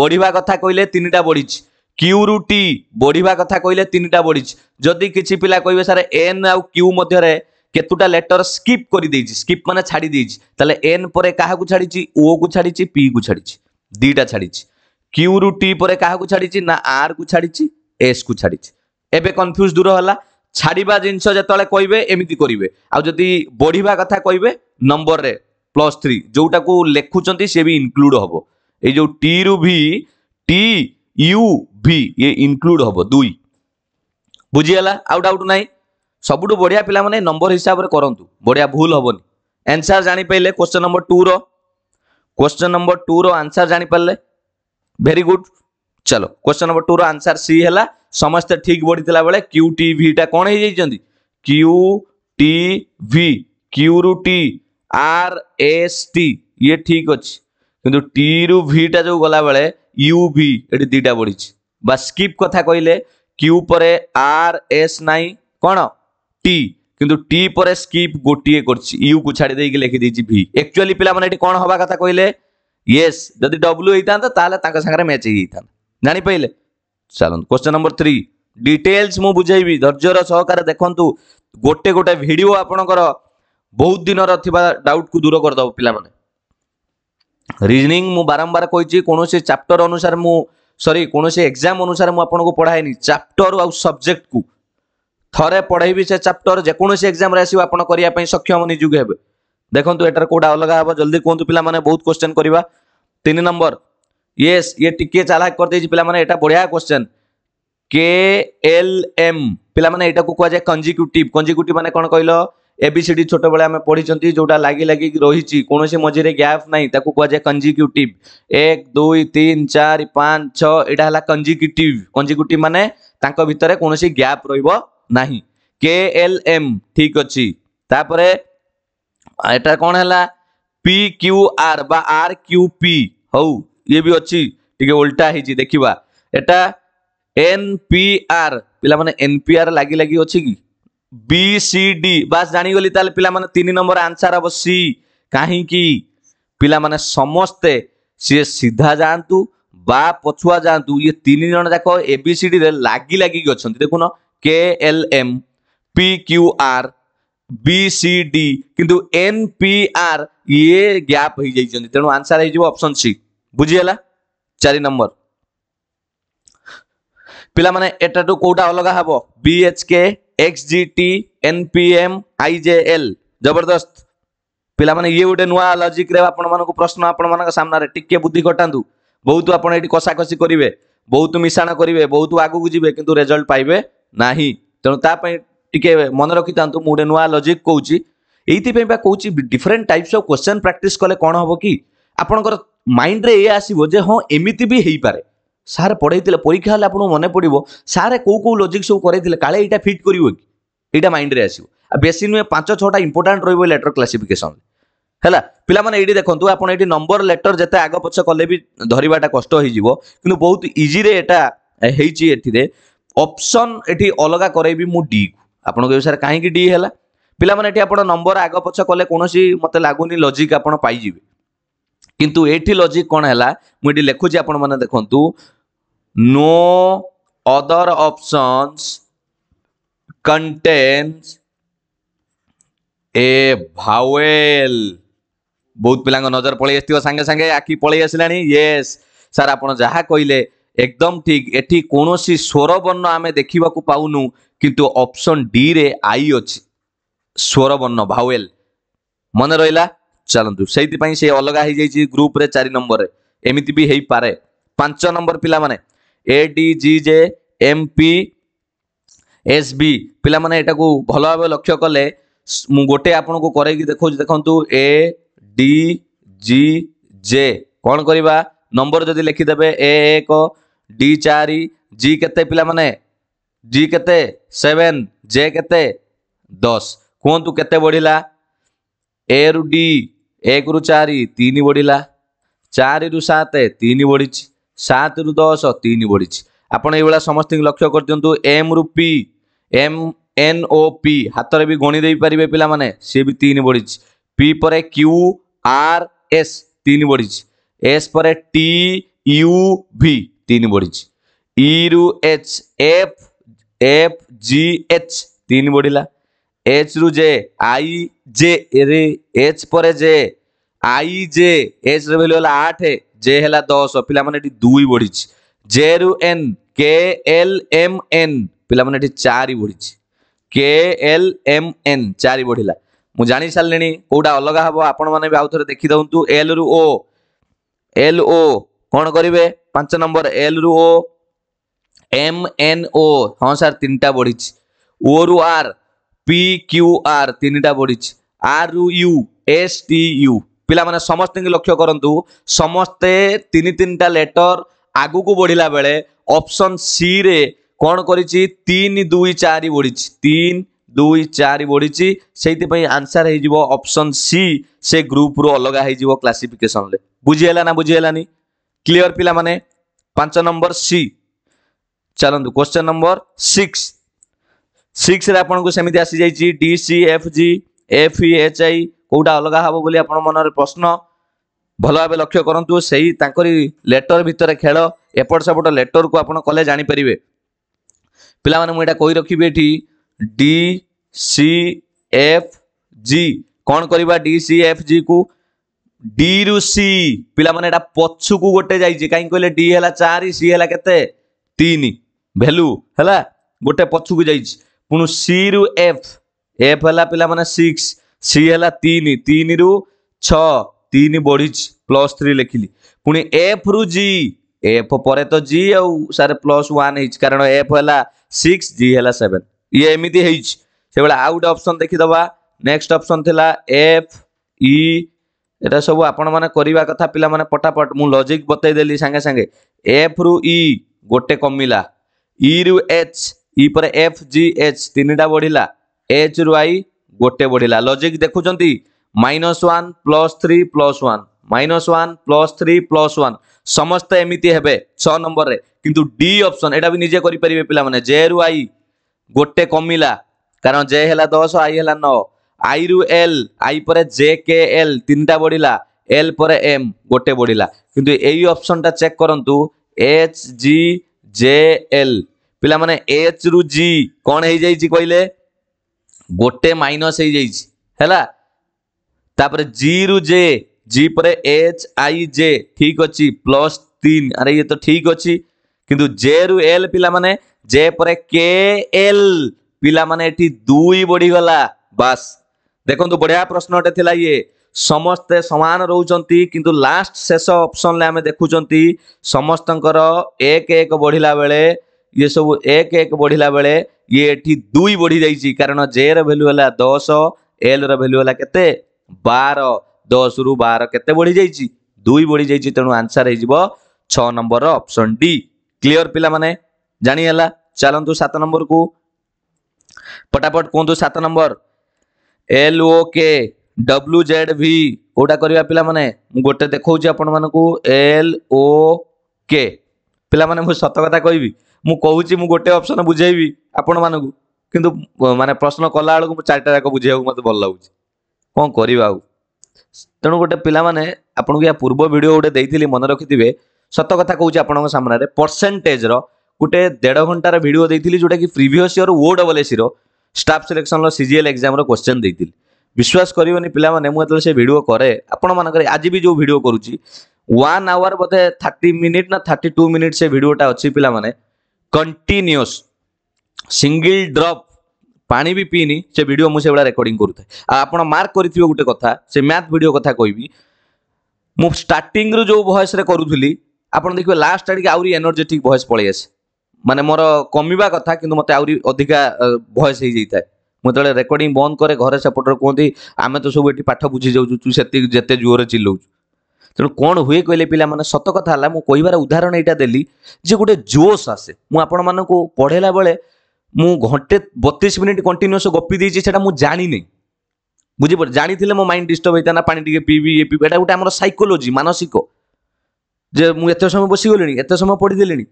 ବଢ଼ିବା କଥା କହିଲେ ତିନିଟା ବଢ଼ିଛି କ୍ୟୁରୁ ଟି ବଢ଼ିବା କଥା କହିଲେ ତିନିଟା ବଢ଼ିଛି ଯଦି କିଛି ପିଲା କହିବେ ସାର୍ ଏନ୍ ଆଉ କ୍ୟୁ ମଧ୍ୟରେ କେତୁଟା ଲେଟର ସ୍କିପ୍ କରିଦେଇଛି ସ୍କିପ୍ ମାନେ ଛାଡ଼ି ଦେଇଛି ତାହେଲେ ଏନ୍ ପରେ କାହାକୁ ଛାଡ଼ିଛି ଓ କୁ ଛାଡ଼ିଛି ପି କୁ ଛାଡ଼ିଛି ଦୁଇଟା ଛାଡ଼ିଛି କ୍ୟୁରୁ ଟି ପରେ କାହାକୁ ଛାଡ଼ିଛି ନା ଆର୍କୁ ଛାଡ଼ିଛି ଏସ୍କୁ ଛାଡ଼ିଛି ଏବେ କନଫ୍ୟୁଜ୍ ଦୂର ହେଲା ଛାଡ଼ିବା ଜିନିଷ ଯେତେବେଳେ କହିବେ ଏମିତି କରିବେ ଆଉ ଯଦି ବଢ଼ିବା କଥା କହିବେ ନମ୍ବରରେ ପ୍ଲସ୍ ଥ୍ରୀ ଯେଉଁଟାକୁ ଲେଖୁଛନ୍ତି ସିଏ ବି ଇନକ୍ଲୁଡ଼ ହେବ ଏଇ ଯେଉଁ ଟିରୁ ଭି ଟି ୟୁ ଭି ଇଏ ଇନକ୍ଲୁଡ଼ ହେବ ଦୁଇ ବୁଝିଗଲା ଆଉ ଡାଉଟ୍ ନାହିଁ ସବୁଠୁ ବଢ଼ିଆ ପିଲାମାନେ ନମ୍ବର ହିସାବରେ କରନ୍ତୁ ବଢ଼ିଆ ଭୁଲ ହେବନି ଆନ୍ସର୍ ଜାଣିପାରିଲେ କ୍ୱେଶ୍ଚନ୍ ନମ୍ବର ଟୁର କ୍ୱେଶ୍ଚନ୍ ନମ୍ବର ଟୁର ଆନ୍ସର୍ ଜାଣିପାରିଲେ ভেরি গুড চলো কোশ্চেন নম্বর টু র আনসার ସି ହେଲା ସମସ୍ତେ ଠିକ୍ ପଢ଼ିଥିଲା ବେଳେ କ୍ୟୁ ଟି ଭିଟା କ'ଣ ହେଇଯାଇଛନ୍ତି କ୍ୟୁ ଟି ଭି କ୍ୟୁରୁ ଟି ଆର୍ ଏସ୍ ଟି ଇଏ ଠିକ୍ ଅଛି କିନ୍ତୁ ଟିରୁ ଭିଟା ଯେଉଁ ଗଲାବେଳେ ୟୁ ଭି ଏଠି ଦୁଇଟା ପଢ଼ିଛି ବା ସ୍କିପ୍ କଥା କହିଲେ କ୍ୟୁ ପରେ ଆର୍ ଏସ୍ ନାହିଁ କ'ଣ ଟି কিন্তু টি পরে স্কিপ গোটিয়ে করছি ইউ কু ছাড়ি দিয়ে লিখে দিয়েছি ভি একচুয়ালি পিলা মানে এটি কোণ হওয়া কথা কহিলে ୟେସ୍ ଯଦି ଡବ୍ଲ୍ୟୁ ହେଇଥାନ୍ତା ତାହେଲେ ତାଙ୍କ ସାଙ୍ଗରେ ମ୍ୟାଚ୍ ହେଇଯାଇଥାନ୍ତା ଜାଣିପାରିଲେ ଚାଲନ୍ତୁ କ୍ୱେଶ୍ଚନ୍ ନମ୍ବର ଥ୍ରୀ ଡିଟେଲ୍ସ ମୁଁ ବୁଝାଇବି ଧୈର୍ଯ୍ୟର ସହକାରେ ଦେଖନ୍ତୁ ଗୋଟେ ଗୋଟେ ଭିଡ଼ିଓ ଆପଣଙ୍କର ବହୁତ ଦିନର ଥିବା ଡାଉଟ୍କୁ ଦୂର କରିଦେବ ପିଲାମାନେ ରିଜନିଂ ମୁଁ ବାରମ୍ବାର କହିଛି କୌଣସି ଚାପ୍ଟର ଅନୁସାରେ ମୁଁ ସରି କୌଣସି ଏକ୍ଜାମ୍ ଅନୁସାରେ ମୁଁ ଆପଣଙ୍କୁ ପଢ଼ାଏନି ଚାପ୍ଟର ଆଉ ସବଜେକ୍ଟକୁ ଥରେ ପଢ଼ାଇବି ସେ ଚାପ୍ଟର ଯେକୌଣସି ଏକ୍ଜାମ୍ରେ ଆସିବ ଆପଣ କରିବା ପାଇଁ ସକ୍ଷମ ନିଯୋଗ ହେବେ দেখুন এটার কোটা অলগা হব জলদি কুহতু পিলা মানে বহুত কোশ্চেন করা তিন নম্বর ইয়েস ইয়ে টিকিয়ে চালাক করেদেছি পিলা মানে এটা বড়িয়া কোশ্চেন কে এল এম পিলা মানে এটা কুয়া কনজিকুটিভ কনজিকুটিভ মানে কোণ কহিল এবিসিডি ছোটবেলা আমি পড়িছন্তি যেটা লাগি লাগি রয়েছে কোণী মঝিরে গ্যাপ নাই তাকে কুয়া কনজিকুটিভ এক দুই তিন চার পাঁচ ছ এটা হল কনজিকুটিভ কনজিকুটিভ মানে তাঁক ভিতরে কোণী গ্যাপ রহব না কে এল এম ঠিক অছি তাপরে এটা କ'ଣ ହେଲା ପି କ୍ୟୁ ଆର୍ ବା ଆର୍ କ୍ୟୁ ପି ହଉ ଇଏ ବି ଅଛି ଟିକେ ଓଲଟା ହେଇଛି ଦେଖିବା ଏଟା ଏନ୍ ପି ଆର୍ ପିଲାମାନେ ଏନ୍ ପି ଆର୍ ଲାଗି ଲାଗି ଅଛି କି ବି ସି ଡି ବାସ୍ ଜାଣିଗଲି ତାହେଲେ ପିଲାମାନେ ତିନି ନମ୍ବର ଆନ୍ସର ହବ ସି କାହିଁକି ପିଲାମାନେ ସମସ୍ତେ ସିଏ ସିଧା ଯାଆନ୍ତୁ ବା ପଛୁଆ ଯାଆନ୍ତୁ ଇଏ ତିନି ଜଣ ଯାକ ଏବିସିଡିରେ ଲାଗି ଲାଗିକି ଅଛନ୍ତି ଦେଖୁନ K L M P Q R B C D কিন্তু এন পি আর ইয়ে গ্যাপ হয়ে যাই তেমন আনসার হয়ে যাব অপশন সি বুঝিগলা চারি নম্বর ପିଲାମାନେ ଏଟାଠୁ କୋଉଟା ଅଲଗା ହେବ B H K X G T N P M I J L ଜବରଦସ୍ତ ପିଲାମାନେ ଇଏ ଗୋଟେ ନୂଆ ଲଜିକ୍ରେ ଆପଣମାନଙ୍କୁ ପ୍ରଶ୍ନ ଆପଣମାନଙ୍କ ସାମ୍ନାରେ ଟିକେ ବୁଦ୍ଧି ଖଟାନ୍ତୁ ବହୁତ ଆପଣ ଏଠି କଷାକଷି କରିବେ ବହୁତ ମିଶାଣ କରିବେ ବହୁତ ଆଗକୁ ଯିବେ କିନ୍ତୁ ରେଜଲ୍ଟ ପାଇବେ ନାହିଁ ତେଣୁ ତା ପାଇଁ টিকে মনে ରଖିଥାନ୍ତୁ ମୁଁ ଗୋଟେ ନୂଆ ଲଜିକ୍ କହୁଛି ଏଇଥିପାଇଁ ବା କହୁଛି different types of question practice କଲେ କ'ଣ ହେବ କି ଆପଣଙ୍କର ମାଇଣ୍ଡରେ ଏଇଆ ଆସିବ ଯେ ହଁ ଏମିତି ବି ହେଇପାରେ ସାର୍ ପଢ଼େଇଥିଲେ ପରୀକ୍ଷା ହେଲେ ଆପଣଙ୍କୁ ମନେ ପଡ଼ିବ ସାର୍ କେଉଁ କେଉଁ ଲଜିକ୍ ସବୁ କରାଇଥିଲେ କାଳେ ଏଇଟା ଫିଟ୍ କରିବ କି ଏଇଟା ମାଇଣ୍ଡରେ ଆସିବ ଆଉ ବେଶୀ ନୁହେଁ ପାଞ୍ଚ ଛଅଟା ଇମ୍ପୋର୍ଟାଣ୍ଟ ରହିବ ଲେଟର କ୍ଲାସିଫିକେସନ୍ ହେଲା ପିଲାମାନେ ଏଇଠି ଦେଖନ୍ତୁ ଆପଣ ଏଇଠି ନମ୍ବର ଲେଟର ଯେତେ ଆଗ ପଛ କଲେ ବି ଧରିବାଟା କଷ୍ଟ ହେଇଯିବ କିନ୍ତୁ ବହୁତ ଇଜିରେ ଏଇଟା ହେଇଛି ଏଥିରେ ଅପସନ୍ ଏଠି ଅଲଗା କରେଇବି ମୁଁ ଡି କୁ ଆପଣଙ୍କ ବିଷୟରେ କାହିଁକି ଡି ହେଲା ପିଲାମାନେ ଏଠି ଆପଣ ନମ୍ବର ଆଗ ପଛ କଲେ କୌଣସି ମୋତେ ଲାଗୁନି ଲଜିକ୍ ଆପଣ ପାଇଯିବେ କିନ୍ତୁ ଏଠି ଲଜିକ୍ କ'ଣ ହେଲା ମୁଁ ଏଠି ଲେଖୁଛି ଆପଣମାନେ ଦେଖନ୍ତୁ no other options contains a vowel ବହୁତ ପିଲାଙ୍କ ନଜର ପଳେଇ ଆସିଥିବ ସାଙ୍ଗେ ସାଙ୍ଗେ ଆଖି ପଳେଇ ଆସିଲାଣି ୟେସ୍ ସାର୍ ଆପଣ ଯାହା କହିଲେ একদম ঠিক এটি কোণী স্বরবর্ণ আমি দেখা পাওনু କିନ୍ତୁ ଅପସନ୍ ଡିରେ ଆଇ ଅଛି ସ୍ୱରବର୍ଣ୍ଣ ଭାୱେଲ ମନେ ରହିଲା ଚାଲନ୍ତୁ ସେଇଥିପାଇଁ ସେ ଅଲଗା ହେଇଯାଇଛି ଗ୍ରୁପରେ ଚାରି ନମ୍ବରରେ ଏମିତି ବି ହେଇପାରେ ପାଞ୍ଚ ନମ୍ବର ପିଲାମାନେ A D G J M P S B ପିଲାମାନେ ଏଟାକୁ ଭଲ ଭାବେ ଲକ୍ଷ୍ୟ କଲେ ମୁଁ ଗୋଟେ ଆପଣଙ୍କୁ କରେଇକି ଦେଖାଉଛି ଦେଖନ୍ତୁ ଏ ଡି ଜି ଜେ କ'ଣ କରିବା ନମ୍ବର ଯଦି ଲେଖିଦେବେ ଏ ଏକ ଡି ଚାରି ଜି କେତେ ପିଲାମାନେ डी केते सेवेन जे केते दस କୁହନ୍ତୁ କେତେ ବଢ଼ିଲା ଏରୁ ଡି ଏକରୁ ଚାରି ତିନି ବଢ଼ିଲା ଚାରିରୁ ସାତ ତିନି ବଢ଼ିଛି ସାତରୁ ଦଶ ତିନି ବଢ଼ିଛି ଆପଣ ଏଇଭଳିଆ ସମସ୍ତଙ୍କୁ ଲକ୍ଷ୍ୟ କରିଦିଅନ୍ତୁ ଏମ୍ରୁ P M N O P ହାତରେ ବି ଗଣି ଦେଇପାରିବେ ପିଲାମାନେ ସିଏ ବି ତିନି ବଢ଼ିଛି ପି ପରେ କ୍ୟୁ ଆର୍ ଏସ୍ ତିନି ବଢ଼ିଛି ଏସ୍ ପରେ ଟି ୟୁ ଭି ତିନି ବଢ଼ିଛି ଇରୁ H F F G H তিন বড়া এইচ রু জে আই জে রে এইচ পরে জে আই জে এইচ রে ভ্যালু হল আঠ জে হল দশ পিলা মানে এটি দুই বড়িছি জে রু N K L M N পিলা মানে এটি চারি বড়িছি কে এল এম এন চারি বড়া মু জানি সারে কোটা অলগা হব আপন মানে আউথরে দেখি দিও এল রু ও এল ও কোণ করবে পাঁচ নম্বর এল রু ও এম এন ও হ্যাঁ স্যার তিনটা বড়িছি ও রু আর পি কিউ আর তিনটা বড়িছি আর রু ইউ এস টি ইউ ପିଲାମାନେ ସମସ୍ତଙ୍କୁ ଲକ୍ଷ୍ୟ କରନ୍ତୁ ସମସ୍ତେ ତିନି ତିନିଟା ଲେଟର ଆଗକୁ ବଢ଼ିଲା ବେଳେ ଅପସନ୍ ସିରେ କ'ଣ କରିଛି ତିନି ଦୁଇ ଚାରି ବଢ଼ିଛି ତିନି ଦୁଇ ଚାରି ବଢ଼ିଛି ସେଇଥିପାଇଁ ଆନ୍ସର ହେଇଯିବ ଅପସନ୍ ସି ସେ ଗ୍ରୁପରୁ ଅଲଗା ହେଇଯିବ କ୍ଲାସିଫିକେସନରେ ବୁଝିହେଲା ନା ବୁଝିହେଲାନି କ୍ଲିଅର ପିଲାମାନେ ପାଞ୍ଚ ନମ୍ବର ସି ଚାଲନ୍ତୁ କ୍ୱେଶ୍ଚନ୍ ନମ୍ବର ସିକ୍ସ ସିକ୍ସରେ ଆପଣଙ୍କୁ ସେମିତି ଆସିଯାଇଛି D C F G F E H I କେଉଁଟା ଅଲଗା ହେବ ବୋଲି ଆପଣ ମନରେ ପ୍ରଶ୍ନ ଭଲ ଭାବେ ଲକ୍ଷ୍ୟ କରନ୍ତୁ ସେଇ ତାଙ୍କରି ଲେଟର ଭିତରେ ଖେଳ ଏପଟ ସେପଟ ଲେଟରକୁ ଆପଣ କଲେ ଜାଣିପାରିବେ ପିଲାମାନେ ମୁଁ ଏଇଟା କହି ରଖିବି ଏଠି ଡି ସି ଏଫ୍ ଜି କ'ଣ କରିବା ଡି ସି ଏଫ୍ ଜିକୁ ଡିରୁ ସି ପିଲାମାନେ ଏଇଟା ପଛକୁ ଗୋଟେ ଯାଇଛି କାହିଁକି କହିଲେ ଡି ହେଲା ଚାରି ସି ହେଲା କେତେ ତିନି ভ্যালু ହେଲା ଗୋଟେ ପଛକୁ ଯାଇଛି ପୁଣି ସିରୁ ଏଫ୍ ଏଫ୍ ହେଲା ପିଲାମାନେ ସିକ୍ସ ସି ହେଲା ତିନି ତିନିରୁ ଛଅ ତିନି ବଢ଼ିଛି ପ୍ଲସ୍ ଥ୍ରୀ ଲେଖିଲି ପୁଣି ଏଫ୍ରୁ ଜି ଏଫ୍ ପରେ ତ ଜି ଆଉ ସାର୍ ପ୍ଲସ୍ ୱାନ୍ ହେଇଛି କାରଣ ଏଫ୍ ହେଲା ସିକ୍ସ ଜି ହେଲା ସେଭେନ୍ ଇଏ ଏମିତି ହେଇଛି ସେଭଳିଆ ଆଉ ଗୋଟେ ଅପସନ୍ ଦେଖିଦେବା ନେକ୍ସଟ ଅପସନ୍ ଥିଲା ଏଫ୍ ଇ এটা সব আপনার করা কথা পিলা মানে পটাপট মু লজিক বতাই দেলি সাগে সাগে এফ রু ই গোটে কমিলা ଇ ରୁ ଏଚ୍ ଇ ପରେ ଏଫ୍ ଜି ଏଚ୍ ତିନିଟା ବଢ଼ିଲା ଏଚ୍ ରୁ ଆଇ ଗୋଟେ ବଢ଼ିଲା ଲଜିକ୍ ଦେଖୁଛନ୍ତି minus one plus three plus one minus one plus three plus one সমস্তে এমিতি হবে ছ নম্বরের কিন্তু ডি অপশন এটা বি নিজে করে পারিবে পিলা মানে জে রু আই গোটে কমিলা কারণ জে হেলা দশ আই হেলা ন আই রু এল আই পরে জে কে এল তিনটা বড়িলা এল পরে এম গোটে বড়িলা কিন্তু এই অপশনটা চেক করন্তু এইচ জি जेएल पिला माने एच रु जी कौन हो जाइए कहले गोटे माइनस हो जी रु जे जी पर एच आई जे ठीक अच्छी प्लस तीन अरे ये तो ठीक अच्छी किंतु जे रु एल पिला माने जे पर के एल पिला माने दुई बढ़ीगला बास देखो बढ़िया प्रश्न थिला ये ସମସ୍ତେ ସମାନ ରହୁଛନ୍ତି କିନ୍ତୁ ଲାଷ୍ଟ ଶେଷ ଅପସନରେ ଆମେ ଦେଖୁଛନ୍ତି ସମସ୍ତଙ୍କର ଏକ ଏକ ବଢ଼ିଲା ବେଳେ ଇଏ ସବୁ ଏକ ଏକ ବଢ଼ିଲା ବେଳେ ଇଏ ଏଠି ଦୁଇ ବଢ଼ିଯାଇଛି କାରଣ ଜେର ଭ୍ୟାଲ୍ୟୁ ହେଲା ଦଶ ଏଲ୍ର ଭ୍ୟାଲ୍ୟୁ ହେଲା କେତେ ବାର ଦଶରୁ ବାର କେତେ ବଢ଼ିଯାଇଛି ଦୁଇ ବଢ଼ିଯାଇଛି ତେଣୁ ଆନ୍ସର ହେଇଯିବ ଛଅ ନମ୍ବରର ଅପସନ୍ ଡି କ୍ଲିଅର ପିଲାମାନେ ଜାଣିହେଲା ଚାଲନ୍ତୁ ସାତ ନମ୍ବରକୁ ପଟାପଟ କୁହନ୍ତୁ ସାତ number L O K W Z V কোটা করা পিলামানে মু গোটে দেখাউছি আপনার এল ও কে পিলামানে মু সত কথা কইবি মু কହୁছি মু গোটে অপশন বুঝাইবি আপন মানুষ কিন্তু মানে প্রশ্ন কলা বেড়ে চারিটা যাক বুঝাইব মতো ভাল লাগুছে কম করা আউ তেমন গোটে পিলামানে আপনার ইয়া পূর্ব ভিডিও গোটে দিয়ে মনে রাখিথে সত কথা কৌছি আপনার সামনে পরসেন্টেজর গোটে দেড় ঘন্টার ভিডিও দিয়ে যেটা কি প্রিভিয়স ইয়র ও double S C staff selection CGL exam question দিয়ে বিশ্বাস করবেনি ପିଲାମାନେ ମୁଁ ଯେତେବେଳେ ସେ ଭିଡ଼ିଓ କରେ ଆପଣମାନଙ୍କର ଆଜି ବି ଯେଉଁ ଭିଡ଼ିଓ କରୁଛି ୱାନ୍ ଆୱାର ବୋଧେ ଥାର୍ଟି ମିନିଟ୍ ନା ଥାର୍ଟି ଟୁ ମିନିଟ୍ ସେ ଭିଡ଼ିଓଟା ଅଛି ପିଲାମାନେ କଣ୍ଟିନ୍ୟୁଅସ୍ ସିଙ୍ଗିଲ୍ ଡ୍ରପ୍ ପାଣି ବି ପିଇନି ସେ ଭିଡ଼ିଓ ମୁଁ ସେଭଳିଆ ରେକର୍ଡିଂ କରୁଥାଏ ଆଉ ଆପଣ ମାର୍କ କରିଥିବେ ଗୋଟେ କଥା ସେ ମ୍ୟାଥ୍ ଭିଡ଼ିଓ କଥା କହିବି ମୁଁ ଷ୍ଟାର୍ଟିଂରୁ ଯେଉଁ ଭଏସ୍ରେ କରୁଥିଲି ଆପଣ ଦେଖିବେ ଲାଷ୍ଟ ଆଡ଼ିକି ଆହୁରି ଏନର୍ଜେଟିକ୍ ଭଏସ୍ ପଳେଇ ଆସେ ମାନେ ମୋର କମିବା କଥା କିନ୍ତୁ ମୋତେ ଆହୁରି ଅଧିକା ଭଏସ୍ ହେଇଯାଇଥାଏ ମୁଁ ଯେତେବେଳେ ରେକର୍ଡିଂ ବନ୍ଦ କରେ ଘରେ ସେପଟରେ କୁହନ୍ତି ଆମେ ତ ସବୁ ଏଠି ପାଠ ବୁଝି ଯାଉଛୁ ତୁ ସେତିକି ଯେତେ ଜୋରରେ ଚିଲଉଛୁ ତେଣୁ କ'ଣ ହୁଏ କହିଲେ ପିଲାମାନେ ସତ କଥା ହେଲା ମୁଁ କହିବାର ଉଦାହରଣ ଏଇଟା ଦେଲି ଯେ ଗୋଟେ ଜୋସ୍ ଆସେ ମୁଁ ଆପଣମାନଙ୍କୁ ପଢ଼େଇଲା ବେଳେ ମୁଁ ଘଣ୍ଟେ ବତିଶ ମିନିଟ୍ କଣ୍ଟିନ୍ୟୁଅସ୍ ଗପି ଦେଇଛି ସେଇଟା ମୁଁ ଜାଣିନି ବୁଝିପାରୁ ଜାଣିଥିଲେ ମୋ ମାଇଣ୍ଡ ଡିଷ୍ଟର୍ବ ହେଇଥାନ୍ତା ପାଣି ଟିକେ ପିଇବି ଇଏ ପିଇବି ଏଇଟା ଗୋଟେ ଆମର ସାଇକୋଲୋଜି ମାନସିକ ଯେ ମୁଁ ଏତେ ସମୟ ବସିଗଲିଣି ଏତେ ସମୟ ପଢ଼ିଦେଲିଣି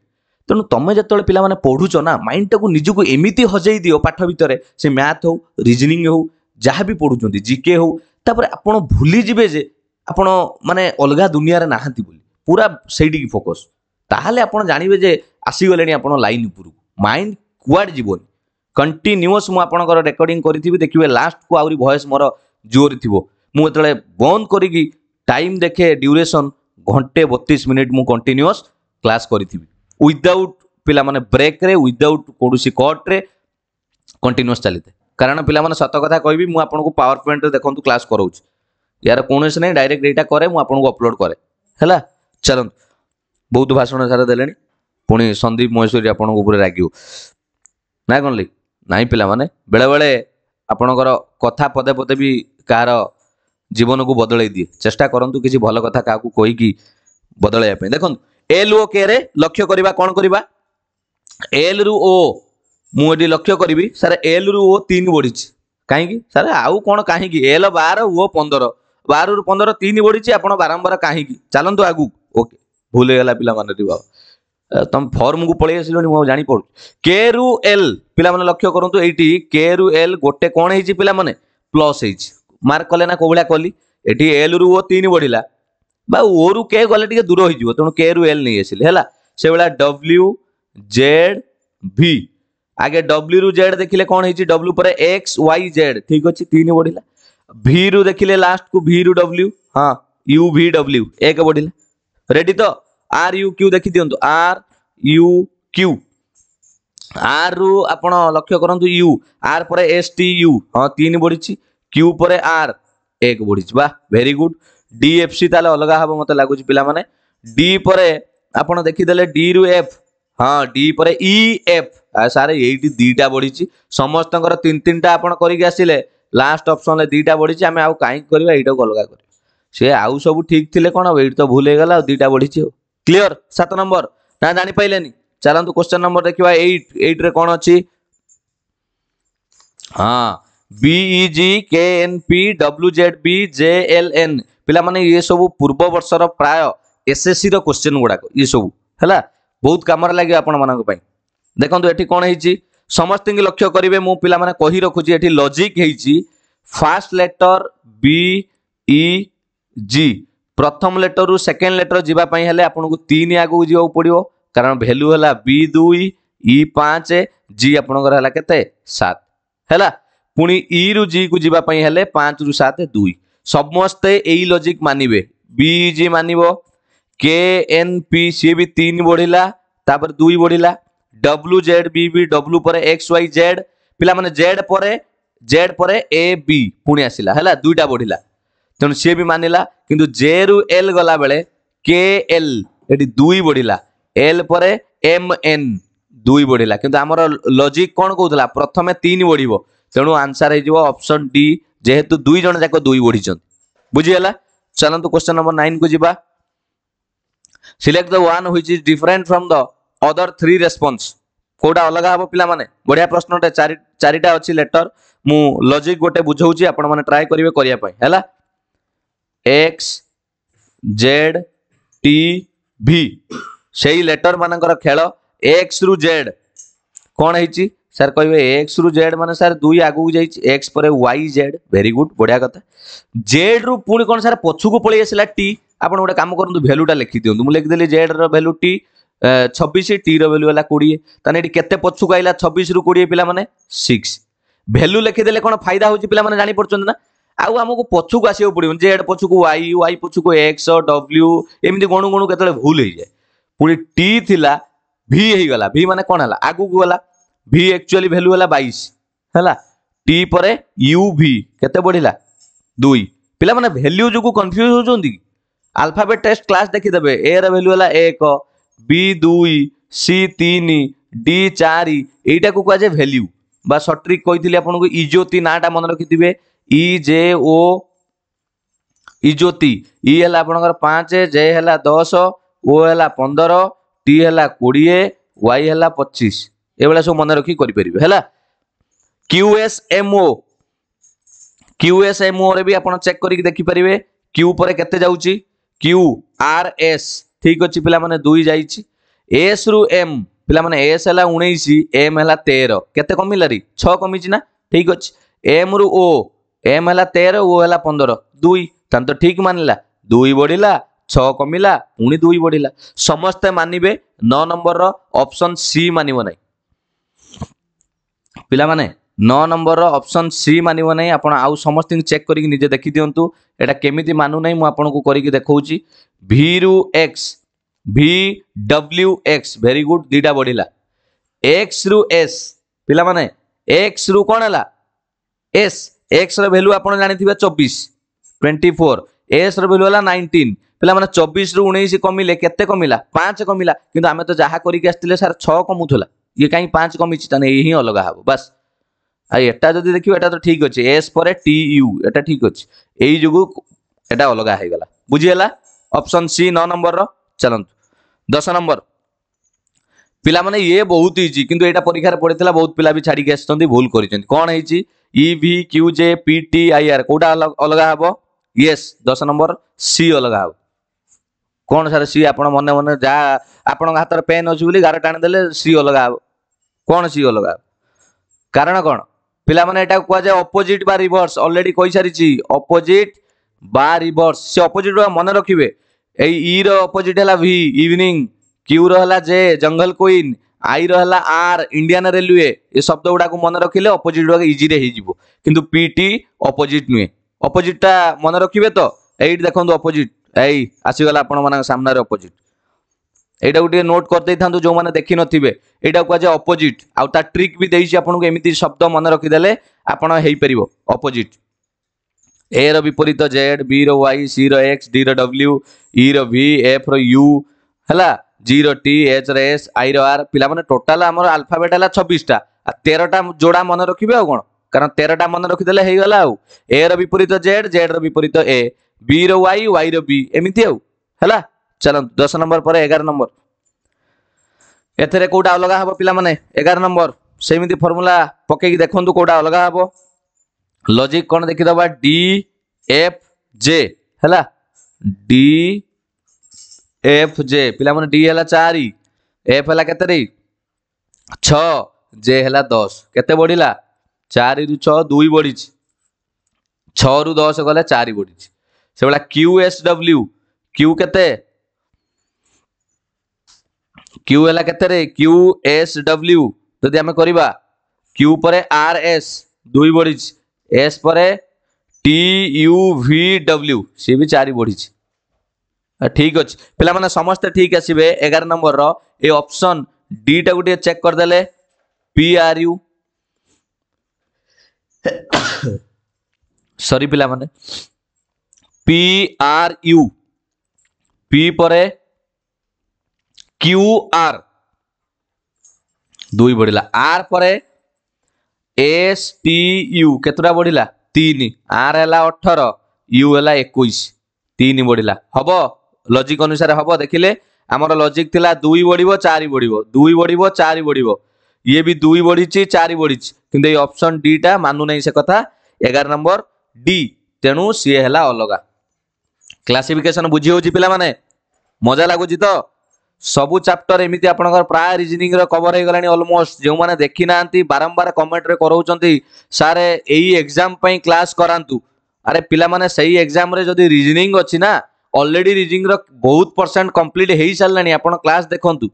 ତେଣୁ ତୁମେ ଯେତେବେଳେ ପିଲାମାନେ ପଢ଼ୁଛ ନା ମାଇଣ୍ଡଟାକୁ ନିଜକୁ ଏମିତି ହଜେଇ ଦିଅ ପାଠ ଭିତରେ ସେ ମ୍ୟାଥ୍ ହେଉ ରିଜନିଂ ହେଉ ଯାହା ବି ପଢ଼ୁଛନ୍ତି ଜିକେ ହେଉ ତାପରେ ଆପଣ ଭୁଲିଯିବେ ଯେ ଆପଣ ମାନେ ଅଲଗା ଦୁନିଆରେ ନାହାନ୍ତି ବୋଲି ପୁରା ସେଇଠିକି ଫୋକସ୍ ତାହେଲେ ଆପଣ ଜାଣିବେ ଯେ ଆସିଗଲେଣି ଆପଣ ଲାଇନ୍ ଉପରକୁ ମାଇଣ୍ଡ କୁଆଡ଼େ ଯିବନି କଣ୍ଟିନ୍ୟୁଅସ୍ ମୁଁ ଆପଣଙ୍କର ରେକର୍ଡିଂ କରିଥିବି ଦେଖିବେ ଲାଷ୍ଟକୁ ଆହୁରି ଭଏସ୍ ମୋର ଜୋରେ ଥିବ ମୁଁ ଯେତେବେଳେ ବନ୍ଦ କରିକି ଟାଇମ୍ ଦେଖେ ଡ୍ୟୁରେସନ୍ ଘଣ୍ଟେ ବତିଶ ମିନିଟ୍ ମୁଁ କଣ୍ଟିନ୍ୟୁଅସ୍ କ୍ଲାସ୍ କରିଥିବି ୱିଦାଉଟ୍ ପିଲାମାନେ ବ୍ରେକ୍ରେ ୱିଦାଉଟ୍ କୌଣସି କଟ୍ରେ କଣ୍ଟିନ୍ୟୁଅସ୍ ଚାଲିଥାଏ କାରଣ ପିଲାମାନେ ସତ କଥା କହିବି ମୁଁ ଆପଣଙ୍କୁ ପାୱାର ପଏଣ୍ଟରେ ଦେଖନ୍ତୁ କ୍ଲାସ୍ କରାଉଛି ୟାର କୌଣସି ନାହିଁ ଡାଇରେକ୍ଟ ଏଇଟା କରେ ମୁଁ ଆପଣଙ୍କୁ ଅପଲୋଡ଼ କରେ ହେଲା ଚାଲନ୍ତୁ ବହୁତ ଭାଷଣ ସାରା ଦେଲେଣି ପୁଣି ସନ୍ଦୀପ ମହେଶ୍ୱରୀ ଆପଣଙ୍କ ଉପରେ ରାଗିବ ନା କ'ଣ ଲି ନାହିଁ ପିଲାମାନେ ବେଳେବେଳେ ଆପଣଙ୍କର କଥା ପଦେ ପଦେ ବି କାହାର ଜୀବନକୁ ବଦଳେଇ ଦିଏ ଚେଷ୍ଟା କରନ୍ତୁ କିଛି ଭଲ କଥା କାହାକୁ କହିକି ବଦଳାଇବା ପାଇଁ ଦେଖନ୍ତୁ এল ও কে রে লক্ষ্য করা কোণ করা এল রু ও মু এটি লক্ষ্য করবি স্যার এল রু ও তিন বড়িছি কাহিঁকি স্যার আউ কোণ কাহিঁকি এল বার ও পনেরো বার রু পনেরো তিন বড়িছি আপনার বারম্বার কাহিঁকি চালু আগুক ওকে ভুল হয়ে পিলা মানে বাবা ତମ ଫର୍ମକୁ ପଳେଇ ଆସିଲଣି ମୁଁ ଆଉ ଜାଣିପାରୁଛି କେ ରୁ ଏଲ୍ ପିଲାମାନେ ଲକ୍ଷ୍ୟ କରନ୍ତୁ ଏଇଠି କେ ରୁ ଏଲ୍ ଗୋଟେ କ'ଣ ହେଇଛି ପିଲାମାନେ ପ୍ଲସ୍ ହେଇଛି ମାର୍କ କଲେ ନା କୋଉ ଭଳିଆ କଲି ଏଠି ଏଲ୍ ରୁ ଓ ତିନି ବଢ଼ିଲା বা ଓ ରୁ କେ ଗଲେ ଟିକେ ଦୂର ହେଇଯିବ ତେଣୁ କେ ରୁ ଏଲ୍ ନେଇ ଆସିଲି ହେଲା ସେଭଳିଆ ଡବ୍ଲ୍ୟୁ ଜେଡ୍ ଭି ଆଗେ ଡବ୍ଲ୍ୟୁ ରୁ ଜେଡ୍ ଦେଖିଲେ କ'ଣ ହେଇଛି ଡବ୍ଲ୍ୟୁ ପରେ ଏକ୍ସ ୱାଇ ଜେଡ୍ ଠିକ୍ ଅଛି ତିନି ବଢ଼ିଲା ଭି ରୁ ଦେଖିଲେ ଲାଷ୍ଟକୁ ଭି ରୁ ଡବ୍ଲ୍ୟୁ ହଁ ୟୁ ଭି ଡବ୍ଲ୍ୟୁ ଏକ ବଢ଼ିଲା ରେଡି ତ ଆର୍ ୟୁ କ୍ୟୁ ଦେଖିଦିଅନ୍ତୁ ଆର୍ ୟୁ କ୍ୟୁ ଆର୍ ରୁ ଆପଣ ଲକ୍ଷ୍ୟ କରନ୍ତୁ ୟୁ ଆର୍ ପରେ ଏସ୍ ଟି ୟୁ ହଁ ତିନି ବଢ଼ିଛି କ୍ୟୁ ପରେ ଆର୍ ଏକ ବଢ଼ିଛି ବା ଭେରି ଗୁଡ୍ ডিএফସି ତାହେଲେ ଅଲଗା ହେବ ମୋତେ ଲାଗୁଛି ପିଲାମାନେ ଡି ପରେ ଆପଣ ଦେଖିଦେଲେ ଡିରୁ ଏଫ୍ ହଁ ଡି ପରେ ଇ ଏଫ୍ ସାର୍ ଏଇଠି ଦୁଇଟା ବଢ଼ିଛି ସମସ୍ତଙ୍କର ତିନି ତିନିଟା ଆପଣ କରିକି ଆସିଲେ ଲାଷ୍ଟ ଅପସନ୍ରେ ଦୁଇଟା ବଢ଼ିଛି ଆମେ ଆଉ କାହିଁକି କରିବା ଏଇଟାକୁ ଅଲଗା କରିବା ସେ ଆଉ ସବୁ ଠିକ୍ ଥିଲେ କ'ଣ ହେବ ଏଇଠି ତ ଭୁଲ ହେଇଗଲା ଆଉ ଦୁଇଟା ବଢ଼ିଛି ଆଉ କ୍ଲିଅର ସାତ ନମ୍ବର ନା ଜାଣିପାରିଲେନି ଚାଲନ୍ତୁ କ୍ୱେଶ୍ଚନ୍ ନମ୍ବର ଦେଖିବା ଏଇଟ୍ ଏଇଟ୍ରେ କ'ଣ ଅଛି ହଁ BEG K N P W Z B J L N ପିଲାମାନେ ଇଏ ସବୁ ପୂର୍ବ ବର୍ଷର ପ୍ରାୟ ଏସ୍ଏସ୍ସିର କୋଶ୍ଚିନ୍ ଗୁଡ଼ାକ ଇଏ ସବୁ ହେଲା ବହୁତ କାମରେ ଲାଗିବ ଆପଣମାନଙ୍କ ପାଇଁ ଦେଖନ୍ତୁ ଏଠି କ'ଣ ହେଇଛି ସମସ୍ତଙ୍କୁ ଲକ୍ଷ୍ୟ କରିବେ ମୁଁ ପିଲାମାନେ କହି ରଖୁଛି ଏଠି ଲଜିକ୍ ହେଇଛି first letter B E G ପ୍ରଥମ ଲେଟରରୁ ସେକେଣ୍ଡ ଲେଟର ଯିବା ପାଇଁ ହେଲେ ଆପଣଙ୍କୁ ତିନି ଆଗକୁ ଯିବାକୁ ପଡ଼ିବ କାରଣ ଭ୍ୟାଲ୍ୟୁ ହେଲା ବି ଦୁଇ ଇ ପାଞ୍ଚ ଜି ଆପଣଙ୍କର ହେଲା କେତେ ସାତ ହେଲା ପୁଣି ଇରୁ ଜିକୁ ଯିବା ପାଇଁ ହେଲେ ପାଞ୍ଚରୁ ସାତ ଦୁଇ ସମସ୍ତେ ଏଇ ଲଜିକ୍ ମାନିବେ ବି ଯିଏ ମାନିବ କେ ଏନ୍ ପି ସିଏ ବି ତିନି ବଢ଼ିଲା ତାପରେ ଦୁଇ ବଢ଼ିଲା W Z B B W ପରେ ଏକ୍ସ ୱାଇ ଜେଡ୍ ପିଲାମାନେ ଜେଡ୍ ପରେ ଜେଡ୍ ପରେ ଏ ବି ପୁଣି ଆସିଲା ହେଲା ଦୁଇଟା ବଢ଼ିଲା ତେଣୁ ସିଏ ବି ମାନିଲା କିନ୍ତୁ ଜେରୁ ଏଲ୍ ଗଲାବେଳେ କେ ଏଲ୍ ଏଠି ଦୁଇ ବଢ଼ିଲା ଏଲ୍ ପରେ ଏମ୍ ଏନ୍ ଦୁଇ ବଢ଼ିଲା କିନ୍ତୁ ଆମର ଲଜିକ୍ କ'ଣ କହୁଥିଲା ପ୍ରଥମେ ତିନି ବଢ଼ିବ ତେଣୁ ଆନ୍ସର୍ ହେଇଯିବ ଅପସନ୍ ଡି যেহেতু দুই জন যাক দুই বଢ଼িଛନ୍ତି বুঝিগলা ଚାଲନ୍ତୁ କ୍ୱେଶ୍ଚନ୍ ନମ୍ବର ନାଇନ୍କୁ ଯିବା select the one which is different from the other three response କେଉଁଟା ଅଲଗା ହେବ ପିଲାମାନେ ବଢ଼ିଆ ପ୍ରଶ୍ନଟେ ଚାରି ଚାରିଟା ଅଛି ଲେଟର ମୁଁ ଲଜିକ୍ ଗୋଟେ ବୁଝଉଛି ଆପଣମାନେ ଟ୍ରାଏ କରିବେ କରିବା ପାଇଁ ହେଲା ଏକ୍ସ ଜେଡ୍ ଟି ଭି ସେଇ ଲେଟର ମାନଙ୍କର ଖେଳ ଏକ୍ସରୁ ଜେଡ୍ କ'ଣ ହେଇଛି ସାର୍ କହିବେ ଏକ୍ସରୁ ଜେଡ୍ ମାନେ ସାର୍ ଦୁଇ ଆଗକୁ ଯାଇଛି ଏକ୍ସ ପରେ ୱାଇ ଜେଡ୍ ଭେରି ଗୁଡ୍ ବଢ଼ିଆ କଥା ଜେଡ୍ରୁ ପୁଣି କ'ଣ ସାର୍ ପଛକୁ ପଳେଇ ଆସିଲା ଟି ଆପଣ ଗୋଟେ କାମ କରନ୍ତୁ ଭ୍ୟାଲୁଟା ଲେଖି ଦିଅନ୍ତୁ ମୁଁ ଲେଖିଦେଲି ଜେଡ୍ର ଭ୍ୟାଲୁ ଟି ଛବିଶ ଟିର ଭ୍ୟାଲୁ ହେଲା କୋଡ଼ିଏ ତାହେଲେ ଏଠି କେତେ ପଛକୁ ଆଇଲା ଛବିଶରୁ କୋଡ଼ିଏ ପିଲାମାନେ ସିକ୍ସ ଭ୍ୟାଲୁ ଲେଖିଦେଲେ କ'ଣ ଫାଇଦା ହେଉଛି ପିଲାମାନେ ଜାଣିପାରୁଛନ୍ତି ନା ଆଉ ଆମକୁ ପଛକୁ ଆସିବାକୁ ପଡ଼ିବନି ଯେ ଏଡ଼ ପଛକୁ ୱାଇ ୱାଇ ପଛକୁ ଏକ୍ସ ଡବ୍ଲ୍ୟୁ ଏମିତି ଗଣୁ ଗଣୁ କେତେବେଳେ ଭୁଲ ହେଇଯାଏ ପୁଣି ଟି ଥିଲା ଭି ହେଇଗଲା ଭି ମାନେ କ'ଣ ହେଲା ଆଗକୁ ଗଲା ভি একচুয়ালি ভ্যালু হল বাইশ ହେଲା ଟି ପରେ ୟୁ ଭି କେତେ ବଢ଼ିଲା ଦୁଇ ପିଲାମାନେ ଭ୍ୟାଲ୍ୟୁ ଯୋଗୁଁ କନଫ୍ୟୁଜ୍ ହେଉଛନ୍ତି କି ଆଲଫାବେଟ୍ ଟେଷ୍ଟ କ୍ଲାସ୍ ଦେଖିଦେବେ ଏର ଭ୍ୟାଲ୍ୟୁ ହେଲା ଏକ ବି ଦୁଇ ସି ତିନି ଡି ଚାରି ଏଇଟାକୁ କୁହାଯାଏ ଭ୍ୟାଲ୍ୟୁ ବା ସଟ୍ରିକ୍ କହିଥିଲି ଆପଣଙ୍କୁ ଇଜୋତି ନାଁଟା ମନେ ରଖିଥିବେ ଇ ଜେ ଓ ଇଜୋତି ଇ ହେଲା ଆପଣଙ୍କର ପାଞ୍ଚ ଜେ ହେଲା ଦଶ ଓ ହେଲା ପନ୍ଦର ଟି ହେଲା କୋଡ଼ିଏ ୱାଇ ହେଲା ପଚିଶ ଏଭଳିଆ ସବୁ ମନେ ରଖିକି କରିପାରିବେ ହେଲା କ୍ୟୁଏସ୍ଏମ୍ଓ କ୍ୟୁଏସ୍ଏମ୍ଓରେ ବି ଆପଣ ଚେକ୍ କରିକି ଦେଖିପାରିବେ କ୍ୟୁ ପରେ କେତେ ଯାଉଛି କ୍ୟୁ ଆର୍ ଏସ୍ ଠିକ୍ ଅଛି ପିଲାମାନେ ଦୁଇ ଯାଇଛି ଏସ୍ରୁ ଏମ୍ ପିଲାମାନେ ଏସ୍ ହେଲା ଉଣେଇଶ ଏମ୍ ହେଲା ତେର କେତେ କମିଲା ରି ଛଅ କମିଛି ନା ଠିକ୍ ଅଛି ଏମ୍ରୁ ଓ ଏମ୍ ହେଲା ତେର ଓ ହେଲା ପନ୍ଦର ଦୁଇ ତାହେଲେ ତ ଠିକ୍ ମାନିଲା ଦୁଇ ବଢ଼ିଲା ଛଅ କମିଲା ପୁଣି ଦୁଇ ବଢ଼ିଲା ସମସ୍ତେ ମାନିବେ ନଅ ନମ୍ବରର ଅପସନ୍ ସି ମାନିବ ନାହିଁ ପିଲାମାନେ ନଅ ନମ୍ବରର ଅପସନ୍ ସି ମାନିବ ନାହିଁ ଆପଣ ଆଉ ସମସ୍ତଙ୍କୁ ଚେକ୍ କରିକି ନିଜେ ଦେଖିଦିଅନ୍ତୁ ଏଇଟା କେମିତି ମାନୁନାହିଁ ମୁଁ ଆପଣଙ୍କୁ କରିକି ଦେଖାଉଛି ଭିରୁ X V W X very good ଦୁଇଟା ବଢ଼ିଲା ଏକ୍ସରୁ ଏସ୍ ପିଲାମାନେ ଏକ୍ସରୁ କ'ଣ ହେଲା ଏସ୍ ଏକ୍ସର ଭ୍ୟାଲ୍ୟୁ ଆପଣ ଜାଣିଥିବେ ଚବିଶ ଟ୍ୱେଣ୍ଟି ଫୋର୍ ଏସ୍ର ଭ୍ୟାଲ୍ୟୁ ହେଲା ନାଇଣ୍ଟିନ୍ ପିଲାମାନେ ଚବିଶରୁ ଉଣେଇଶ କମିଲେ କେତେ କମିଲା ପାଞ୍ଚ କମିଲା କିନ୍ତୁ ଆମେ ତ ଯାହା କରିକି ଆସିଥିଲେ ସାର୍ ଛଅ କମୁଥିଲା ଇଏ କାହିଁ ପାଞ୍ଚ କମିଛି ତାହେଲେ ଏଇ ହିଁ ଅଲଗା ହେବ ବାସ୍ ଆଉ ଏଟା ଯଦି ଦେଖିବ ଏଟା ତ ଠିକ୍ ଅଛି ଏସ୍ ପରେ ଟି ୟୁ ଏଟା ଠିକ୍ ଅଛି ଏଇ ଯୋଗୁଁ ଏଟା ଅଲଗା ହେଇଗଲା ବୁଝିଗଲା ଅପସନ୍ ସି ନଅ ନମ୍ବରର ଚାଲନ୍ତୁ ଦଶ ନମ୍ବର ପିଲାମାନେ ଇଏ ବହୁତ ଇଜି କିନ୍ତୁ ଏଇଟା ପରୀକ୍ଷାରେ ପଡ଼ିଥିଲା ବହୁତ ପିଲା ବି ଛାଡ଼ିକି ଆସିଛନ୍ତି ଭୁଲ କରିଛନ୍ତି କ'ଣ ହେଇଛି E V Q J P T I R କୋଉଟା ଅଲଗା ହେବ ୟେସ୍ ଦଶ ନମ୍ବର ସି ଅଲଗା ହେବ କ'ଣ ସାର୍ ସିଏ ଆପଣ ମନେ ମନେ ଯାହା ଆପଣଙ୍କ ହାତରେ ପେନ୍ ଅଛି ବୋଲି ଗାର ଟାଣିଦେଲେ ସିଏ ଅଲଗା ହେବ କ'ଣ ସିଏ ଅଲଗା କାରଣ କ'ଣ ପିଲାମାନେ ଏଇଟାକୁ କୁହାଯାଏ ଅପୋଜିଟ୍ ବା ରିଭର୍ସ ଅଲରେଡ଼ି କହିସାରିଛି ଅପୋଜିଟ୍ ବା ରିଭର୍ସ ସେ ଅପୋଜିଟ୍ ମନେ ରଖିବେ ଏଇ ଇର ଅପୋଜିଟ୍ ହେଲା ଭି ଇଭିନିଂ କ୍ୟୁର ହେଲା ଜେ ଜଙ୍ଗଲ କୁଇନ୍ ଆଇର ହେଲା ଆର୍ ଇଣ୍ଡିଆନ ରେଲୱେ ଏ ଶବ୍ଦ ଗୁଡ଼ାକୁ ମନେ ରଖିଲେ ଅପୋଜିଟ୍ ଗୁଡ଼ାକ ଇଜିରେ ହେଇଯିବ କିନ୍ତୁ ପି ଟି ଅପୋଜିଟ୍ ନୁହେଁ ଅପୋଜିଟ୍ଟା ମନେ ରଖିବେ ତ ଏଇଠି ଦେଖନ୍ତୁ ଅପୋଜିଟ୍ এই ଆସିଗଲା ଆପଣମାନଙ୍କ ସାମ୍ନାରେ ଅପୋଜିଟ୍ ଏଇଟାକୁ ଟିକେ ନୋଟ୍ କରିଦେଇଥାନ୍ତୁ ଯେଉଁମାନେ ଦେଖିନଥିବେ ଏଇଟାକୁ କୁହାଯାଏ ଅପୋଜିଟ୍ ଆଉ ତା ଟ୍ରିକ୍ ବି ଦେଇଛି ଆପଣଙ୍କୁ ଏମିତି ଶବ୍ଦ ମନେ ରଖିଦେଲେ ଆପଣ ହେଇପାରିବ ଅପୋଜିଟ୍ ଏର ବିପରୀତ ଜେଡ୍ ବିର ୱାଇ ସିର ଏକ୍ସ ଡିର ଡବ୍ଲ୍ୟୁ ଇର ଭି ଏଫ୍ର ୟୁ ହେଲା ଜିର ଟି ଏଚ୍ର ଏସ୍ ଆଇର ଆର୍ ପିଲାମାନେ ଟୋଟାଲ୍ ଆମର ଆଲଫାବେଟ୍ ହେଲା ଛବିଶଟା ଆଉ ତେରଟା ଯୋଡ଼ା ମନେ ରଖିବେ ଆଉ କ'ଣ কারণ তেরোটা মনে রখিদেলে হয়ে গেল আউ এ র বিপরীত জেড জেড র বিপরীত এ ବି ର ୱାଇ ୱାଇ ର ବି ଏମିତି ଆଉ ହେଲା ଚାଲନ୍ତୁ ଦଶ ନମ୍ବର ପରେ ଏଗାର ନମ୍ବର ଏଥିରେ କୋଉଟା ଅଲଗା ହେବ ପିଲାମାନେ ଏଗାର ନମ୍ବର ସେମିତି ଫର୍ମୁଲା ପକେଇକି ଦେଖନ୍ତୁ କୋଉଟା ଅଲଗା ହେବ ଲଜିକ୍ କ'ଣ ଦେଖିଦେବା ଡି ଏଫ ଜେ ହେଲା ଡି ଏଫ ଜେ ପିଲାମାନେ ଡି ହେଲା ଚାରି ଏଫ ହେଲା କେତେ ଛଅ ଜେ ହେଲା ଦଶ କେତେ ବଢ଼ିଲା ଚାରିରୁ ଛଅ ଦୁଇ ବଢ଼ିଛି ଛଅରୁ ଦଶ ଗଲେ ଚାରି ବଢ଼ିଛି ସେଭଳିଆ କ୍ୟୁ ଏସ୍ ଡବ୍ଲ୍ୟୁ କ୍ୟୁ କେତେ କ୍ୟୁ ହେଲା କେତେରେ କ୍ୟୁ ଏସ୍ ଡବ୍ଲ୍ୟୁ ଯଦି ଆମେ କରିବା କ୍ୟୁ ପରେ ଆର୍ ଏସ୍ ଦୁଇ ବଢ଼ିଛି ଏସ୍ ପରେ ଟି ୟୁ ଭି ଡବ୍ଲ୍ୟୁ ସିଏ ବି ଚାରି ବଢ଼ିଛି ଠିକ୍ ଅଛି ପିଲାମାନେ ସମସ୍ତେ ଠିକ୍ ଆସିବେ ଏଗାର ନମ୍ବରର ଏ ଅପସନ୍ ଡିଟାକୁ ଟିକେ ଚେକ୍ କରିଦେଲେ ପି ଆର୍ ୟୁ ସରି ପିଲାମାନେ পি আর ইউ পি পরে কিউ আর দুই বড়া আর পরে এস টি ইউ কতটা বড়া তিন আর হল অঠর ইউ হল একুশ তিন বড়া হব লজিক অনুসারে হব দেখিলে আমার লজিক লা দুই বড়ব চারি বড়ব দুই বড়ব চারি বড়ব ইয়ে বি দুই বড়িছি চারি বড়িছি কিন্তু এই অপশন ডিটা মানু নাই সে কথা এগার নম্বর ডি তেণু সি হল অলগা କ୍ଲାସିଫିକେସନ୍ ବୁଝି ହେଉଛି ପିଲାମାନେ ମଜା ଲାଗୁଛି ତ ସବୁ ଚାପ୍ଟର ଏମିତି ଆପଣଙ୍କର ପ୍ରାୟ ରିଜନିଂର କଭର ହେଇଗଲାଣି ଅଲମୋଷ୍ଟ ଯେଉଁମାନେ ଦେଖିନାହାନ୍ତି ବାରମ୍ବାର କମେଣ୍ଟରେ କରାଉଛନ୍ତି ସାର୍ ଏଇ ଏକ୍ଜାମ୍ ପାଇଁ କ୍ଲାସ୍ କରାନ୍ତୁ ଆରେ ପିଲାମାନେ ସେଇ ଏକ୍ଜାମ୍ରେ ଯଦି ରିଜନିଂ ଅଛି ନା ଅଲରେଡ଼ି ରିଜନିଂର ବହୁତ ପରସେଣ୍ଟ କମ୍ପ୍ଲିଟ୍ ହେଇସାରିଲାଣି ଆପଣ କ୍ଲାସ୍ ଦେଖନ୍ତୁ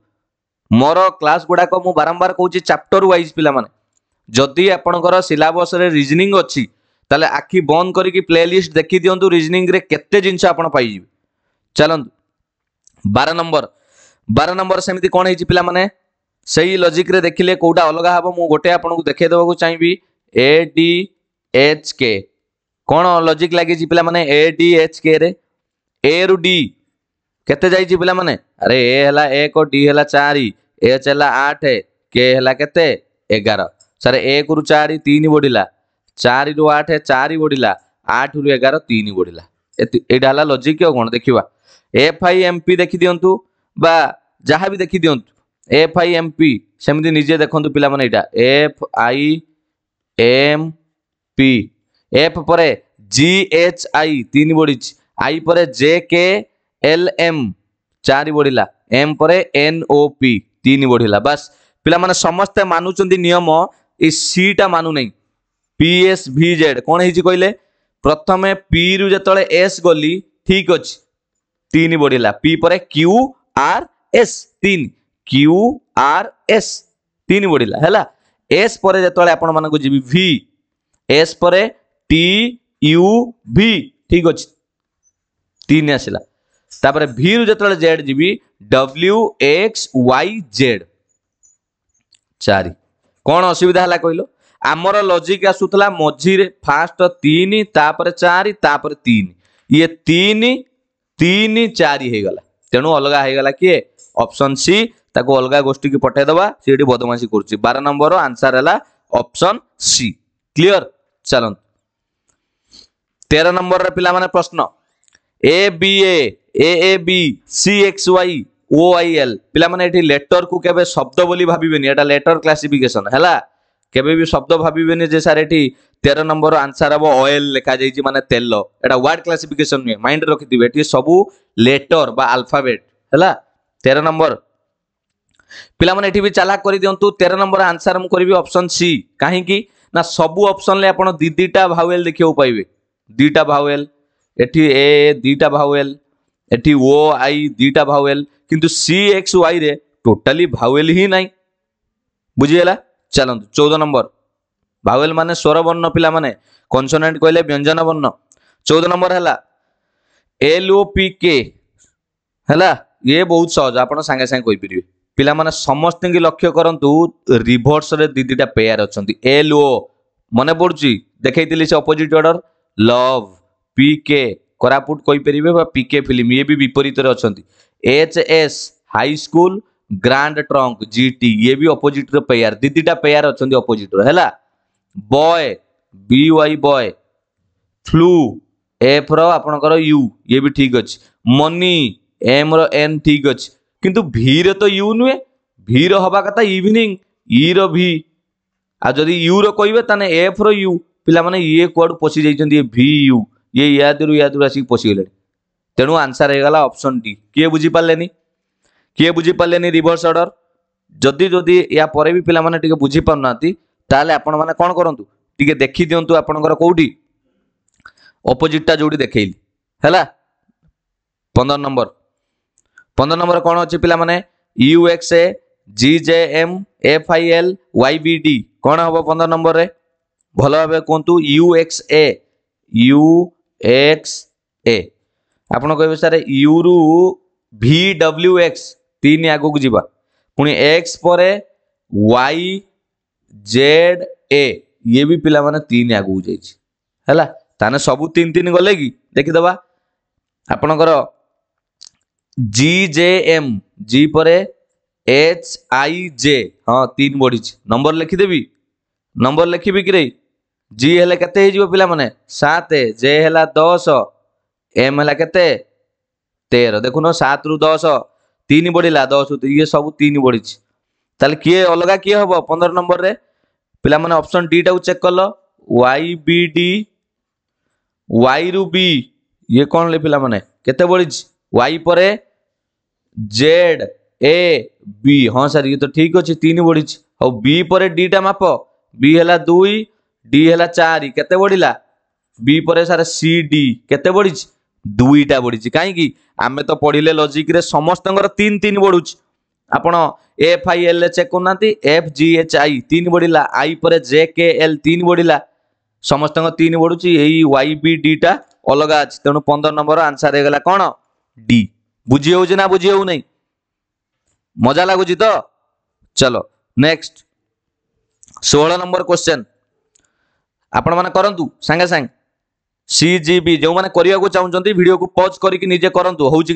ମୋର କ୍ଲାସ୍ ଗୁଡ଼ାକ ମୁଁ ବାରମ୍ବାର କହୁଛି ଚାପ୍ଟର ୱାଇଜ୍ ପିଲାମାନେ ଯଦି ଆପଣଙ୍କର ସିଲାବସ୍ରେ ରିଜନିଂ ଅଛି ताले आखि बंद कर प्ले लिस्ट देखी दिंतु रिजनिंग रे के जिनस पाइबे चलतु बार नंबर बार नंबर सेम कौन है पे से ही लजिक्रे देखिले कौटा अलग हम मुझे गोटे आपन को देखेदे चाहिए ए डी एच के कौन लजिक लगी पे ए डी एच के रे ए रु डी के पा मैंने अरे ए है एक डी है चार एच है आठ के है केगार सर एक रु चार तीन बढ़ला ଚାରିରୁ ଆଠ ଚାରି ବଢ଼ିଲା ଆଠରୁ ଏଗାର ତିନି ବଢ଼ିଲା ଏଇଟା ହେଲା ଲଜିକ୍ ଆଉ କ'ଣ ଦେଖିବା ଏଫ୍ ଆଇ ଏମ୍ ପି ଦେଖିଦିଅନ୍ତୁ ବା ଯାହା ବି ଦେଖିଦିଅନ୍ତୁ ଏଫ୍ ଆଇ ଏମ୍ ପି ସେମିତି ନିଜେ ଦେଖନ୍ତୁ ପିଲାମାନେ ଏଇଟା F I M P F ପରେ ଜି ଏଚ୍ ଆଇ ତିନି ବଢ଼ିଛି ଆଇ ପରେ ଜେ କେ ଏଲ୍ ଏମ୍ ଚାରି ବଢ଼ିଲା ଏମ୍ ପରେ ଏନ୍ ଓ ପି ତିନି ବଢ଼ିଲା ବାସ୍ ପିଲାମାନେ ସମସ୍ତେ ମାନୁଛନ୍ତି ନିୟମ ଏଇ ସିଟା ମାନୁନାହିଁ পি এস ভি জেড କ'ଣ ହେଇଛି କହିଲେ ପ୍ରଥମେ ପିରୁ ଯେତେବେଳେ ଏସ୍ ଗଲି ଠିକ୍ ଅଛି ତିନି ବଢ଼ିଲା ପି ପରେ କ୍ୟୁ ଆର୍ ଏସ୍ ତିନି କ୍ୟୁ ଆର୍ ଏସ୍ ତିନି ବଢ଼ିଲା ହେଲା ଏସ୍ ପରେ ଯେତେବେଳେ ଆପଣମାନଙ୍କୁ ଯିବି ଭି ଏସ୍ ପରେ ଟି ୟୁ ଭି ଠିକ୍ ଅଛି ତିନି ଆସିଲା ତାପରେ ଭିରୁ ଯେତେବେଳେ ଜେଡ୍ ଯିବି ଡବ୍ଲ୍ୟୁ ଏକ୍ସ ୱାଇ ଜେଡ୍ ଚାରି କ'ଣ ଅସୁବିଧା ହେଲା କହିଲ आमर लजिक आसूला मझीरे फास्ट तीन तापर चार तापर तीन ये तीन तीन चार तेणु अलग होगा किए ऑप्शन सी ताको अलग गोष्ठी की पठाईदे सी बदमाशी कर बार नंबर आंसर है ऑप्शन सी क्लीयर चलो तेरह नंबर पिला प्रश्न A B A A A B C X Y O I L पिला माने एठी लेटर को शब्द बोली भाबिबेनी लेटर क्लासिफिकेशन हला কেবে ବି ଶବ୍ଦ ଭାବିବେନି ଯେ ସାର୍ ଏଠି ତେର ନମ୍ବର ଆନ୍ସର ହେବ ଅଏଲ୍ ଲେଖାଯାଇଛି ମାନେ ତେଲ ଏଇଟା ୱାର୍ଡ କ୍ଲାସିଫିକେସନ ନୁହେଁ ମାଇଣ୍ଡରେ ରଖିଥିବେ ଏଠି ସବୁ ଲେଟର ବା ଆଲଫାବେଟ ହେଲା ତେର ନମ୍ବର ପିଲାମାନେ ଏଠି ବି ଚାଲାକ କରିଦିଅନ୍ତୁ ତେର ନମ୍ବର ଆନ୍ସର ମୁଁ କରିବି ଅପସନ୍ ସି କାହିଁକି ନା ସବୁ ଅପସନରେ ଆପଣ ଦି ଦିଟା ଭାୱେଲ ଦେଖିବାକୁ ପାଇବେ ଦୁଇଟା ଭାୱେଲ ଏଠି ଏ ଦୁଇଟା ଭାୱେଲ ଏଠି ଓ ଆଇ ଦୁଇଟା ଭାୱେଲ କିନ୍ତୁ ସି ଏକ୍ସ ୱାଇରେ ଟୋଟାଲି ଭାୱେଲ ହିଁ ନାହିଁ ବୁଝିଗଲା ଚାଲନ୍ତୁ ଚଉଦ ନମ୍ବର ଭାୱେଲ ମାନେ ସ୍ୱର ବର୍ଣ୍ଣ ପିଲାମାନେ କନସୋନାଣ୍ଟ କହିଲେ ବ୍ୟଞ୍ଜନ ବର୍ଣ୍ଣ ଚଉଦ ନମ୍ବର ହେଲା ଏଲ୍ ଓ ପି କେ ହେଲା ଇଏ ବହୁତ ସହଜ ଆପଣ ସାଙ୍ଗେ ସାଙ୍ଗେ କହିପାରିବେ ପିଲାମାନେ ସମସ୍ତଙ୍କୁ ଲକ୍ଷ୍ୟ କରନ୍ତୁ ରିଭର୍ସରେ ଦୁଇ ଦୁଇଟା ପେୟାର ଅଛନ୍ତି ଏଲ୍ ଓ ମନେ ପଡ଼ୁଛି ଦେଖେଇଥିଲି ସେ opposite order love P K Koraput କହିପାରିବେ ବା ପି କେ ଫିଲ୍ମ ଇଏ ବି ବିପରୀତରେ ଅଛନ୍ତି H S high school grand trunk GT ये भी अपोजिट रो पेयर दीदीटा पेयर अच्छा अपोजिट रो है boy B Y boy flu F रपर यू ये भी ठीक अच्छे मनी एम रन ठीक अच्छे किंतु तो e भी रे तो यू नुहे भी रहा कथा इवनिंग इ रि आदि यू रही तेल एफ रू पे ये कुआड़ पशि जाइए भि यू ये या दूर या आसिक पशिगले तेणु आंसर होगा ऑप्शन डी किए बुझीपारे କିଏ ବୁଝିପାରିଲେନି ରିଭର୍ସ ଅର୍ଡ଼ର ଯଦି ଯଦି ୟା ପରେ ବି ପିଲାମାନେ ଟିକେ ବୁଝିପାରୁନାହାନ୍ତି ତାହେଲେ ଆପଣମାନେ କ'ଣ କରନ୍ତୁ ଟିକେ ଦେଖି ଦିଅନ୍ତୁ ଆପଣଙ୍କର କେଉଁଠି ଅପୋଜିଟ୍ଟା ଯେଉଁଠି ଦେଖେଇଲି ହେଲା ପନ୍ଦର ନମ୍ବର ପନ୍ଦର ନମ୍ବର କ'ଣ ଅଛି ପିଲାମାନେ U X A G J M F I L Y B D କ'ଣ ହେବ ପନ୍ଦର ନମ୍ବରରେ ଭଲ ଭାବେ କୁହନ୍ତୁ U X A U X A ଆପଣ କହିବେ ସାର୍ ୟୁରୁ ଭି ଡବ୍ଲ୍ୟୁ ଏକ୍ସ ତିନି ଆଗକୁ ଯିବା ପୁଣି ଏକ୍ସ ପରେ ୱାଇ ଜେଡ୍ ଏ ଇଏ ବି ପିଲାମାନେ ତିନି ଆଗକୁ ଯାଇଛି ହେଲା ତାହେଲେ ସବୁ ତିନି ତିନି ଗଲେ କି ଦେଖିଦେବା ଆପଣଙ୍କର ଜି ଜେ ଏମ୍ ଜି ପରେ ଏଚ୍ ଆଇ ଜେ ହଁ ତିନି ବଢ଼ିଛି ନମ୍ବର ଲେଖିଦେବି ନମ୍ବର ଲେଖିବି କିରେ ଜି ହେଲେ କେତେ ହେଇଯିବ ପିଲାମାନେ ସାତ ଜେ ହେଲା ଦଶ ଏମ୍ ହେଲା କେତେ ତେର ଦେଖୁନ ସାତରୁ ଦଶ ତିନି ବଢ଼ିଲା ଦଶରୁ ଇଏ ସବୁ ତିନି ବଢ଼ିଛି ତାହେଲେ କିଏ ଅଲଗା କିଏ ହେବ ପନ୍ଦର ନମ୍ବରରେ ପିଲାମାନେ ଅପସନ୍ ଡିଟାକୁ ଚେକ୍ କଲ ୱାଇ ବି ଡି ୱାଇରୁ ବି ଇଏ କ'ଣ ହେଲେ ପିଲାମାନେ କେତେ ବଢ଼ିଛି ୱାଇ ପରେ ଜେଡ୍ ଏ ବି ହଁ ସାର୍ ଇଏ ତ ଠିକ୍ ଅଛି ତିନି ବଢ଼ିଛି ଆଉ ବି ପରେ ଡିଟା ମାପ ବି ହେଲା ଦୁଇ ଡି ହେଲା ଚାରି କେତେ ବଢ଼ିଲା ବି ପରେ ସାର୍ ସି ଡି କେତେ ବଢ଼ିଛି ଦୁଇଟା ବଢ଼ିଛି କାହିଁକି ଆମେ ତ ପଢ଼ିଲେ ଲଜିକ୍ରେ ସମସ୍ତଙ୍କର ତିନି ତିନି ବଢ଼ୁଛି ଆପଣ ଏଫ୍ ଆଇ ଏଲ୍ ଚେକ୍ କରୁନାହାନ୍ତି ଏଫ୍ ଜି ଏଚ୍ ଆଇ ତିନି ବଢ଼ିଲା ଆଇ ପରେ ଜେ କେ ଏଲ୍ ତିନି ବଢ଼ିଲା ସମସ୍ତଙ୍କ ତିନି ବଢ଼ୁଛି ଏଇ ୱାଇ ବି ଡିଟା ଅଲଗା ଅଛି ତେଣୁ ପନ୍ଦର ନମ୍ବର ଆନ୍ସର ହେଇଗଲା କ'ଣ ଡି ବୁଝି ହେଉଛି ନା ବୁଝି ହେଉନାହିଁ ମଜା ଲାଗୁଛି ତ চলো নেক্সট ষোহল নম্বর কোশ্চেন আপনার করতু সাগে সাগে सी जी बी जो मैंने चाहते भिड को पज करे करूँ कि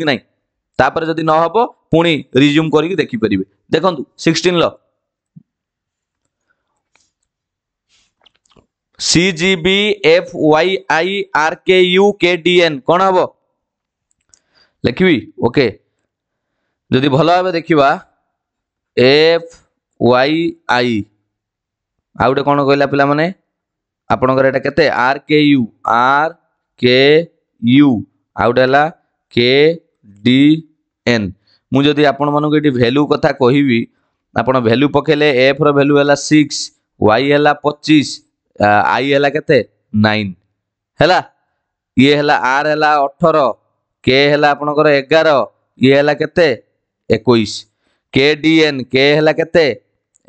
नापर जदि न हो पुणी रिज्यूम कर देखिपर देखु सिक्सटिन ल C G B F Y I R K U K DN कौन हम लिखी ओके जदि भल भाव देखा एफ वाई आई आ गए कौन कहला पे ଆପଣଙ୍କର ଏଇଟା କେତେ ଆର୍ କେ ୟୁ ଆର୍ କେ ୟୁ ଆଉ ଗୋଟେ ହେଲା କେ ଡି ଏନ୍ ମୁଁ ଯଦି ଆପଣମାନଙ୍କୁ ଏଠି ଭ୍ୟାଲ୍ୟୁ କଥା କହିବି ଆପଣ ଭ୍ୟାଲ୍ୟୁ ପକାଇଲେ ଏଫ୍ର ଭ୍ୟାଲ୍ୟୁ ହେଲା ସିକ୍ସ ୱାଇ ହେଲା ପଚିଶ ଆଇ ହେଲା କେତେ ନାଇନ୍ ହେଲା ଇଏ ହେଲା ଆର୍ ହେଲା ଅଠର କେ ହେଲା ଆପଣଙ୍କର ଏଗାର ଇଏ ହେଲା କେତେ ଏକୋଇଶ କେ ଡି ଏନ୍ କେ ହେଲା କେତେ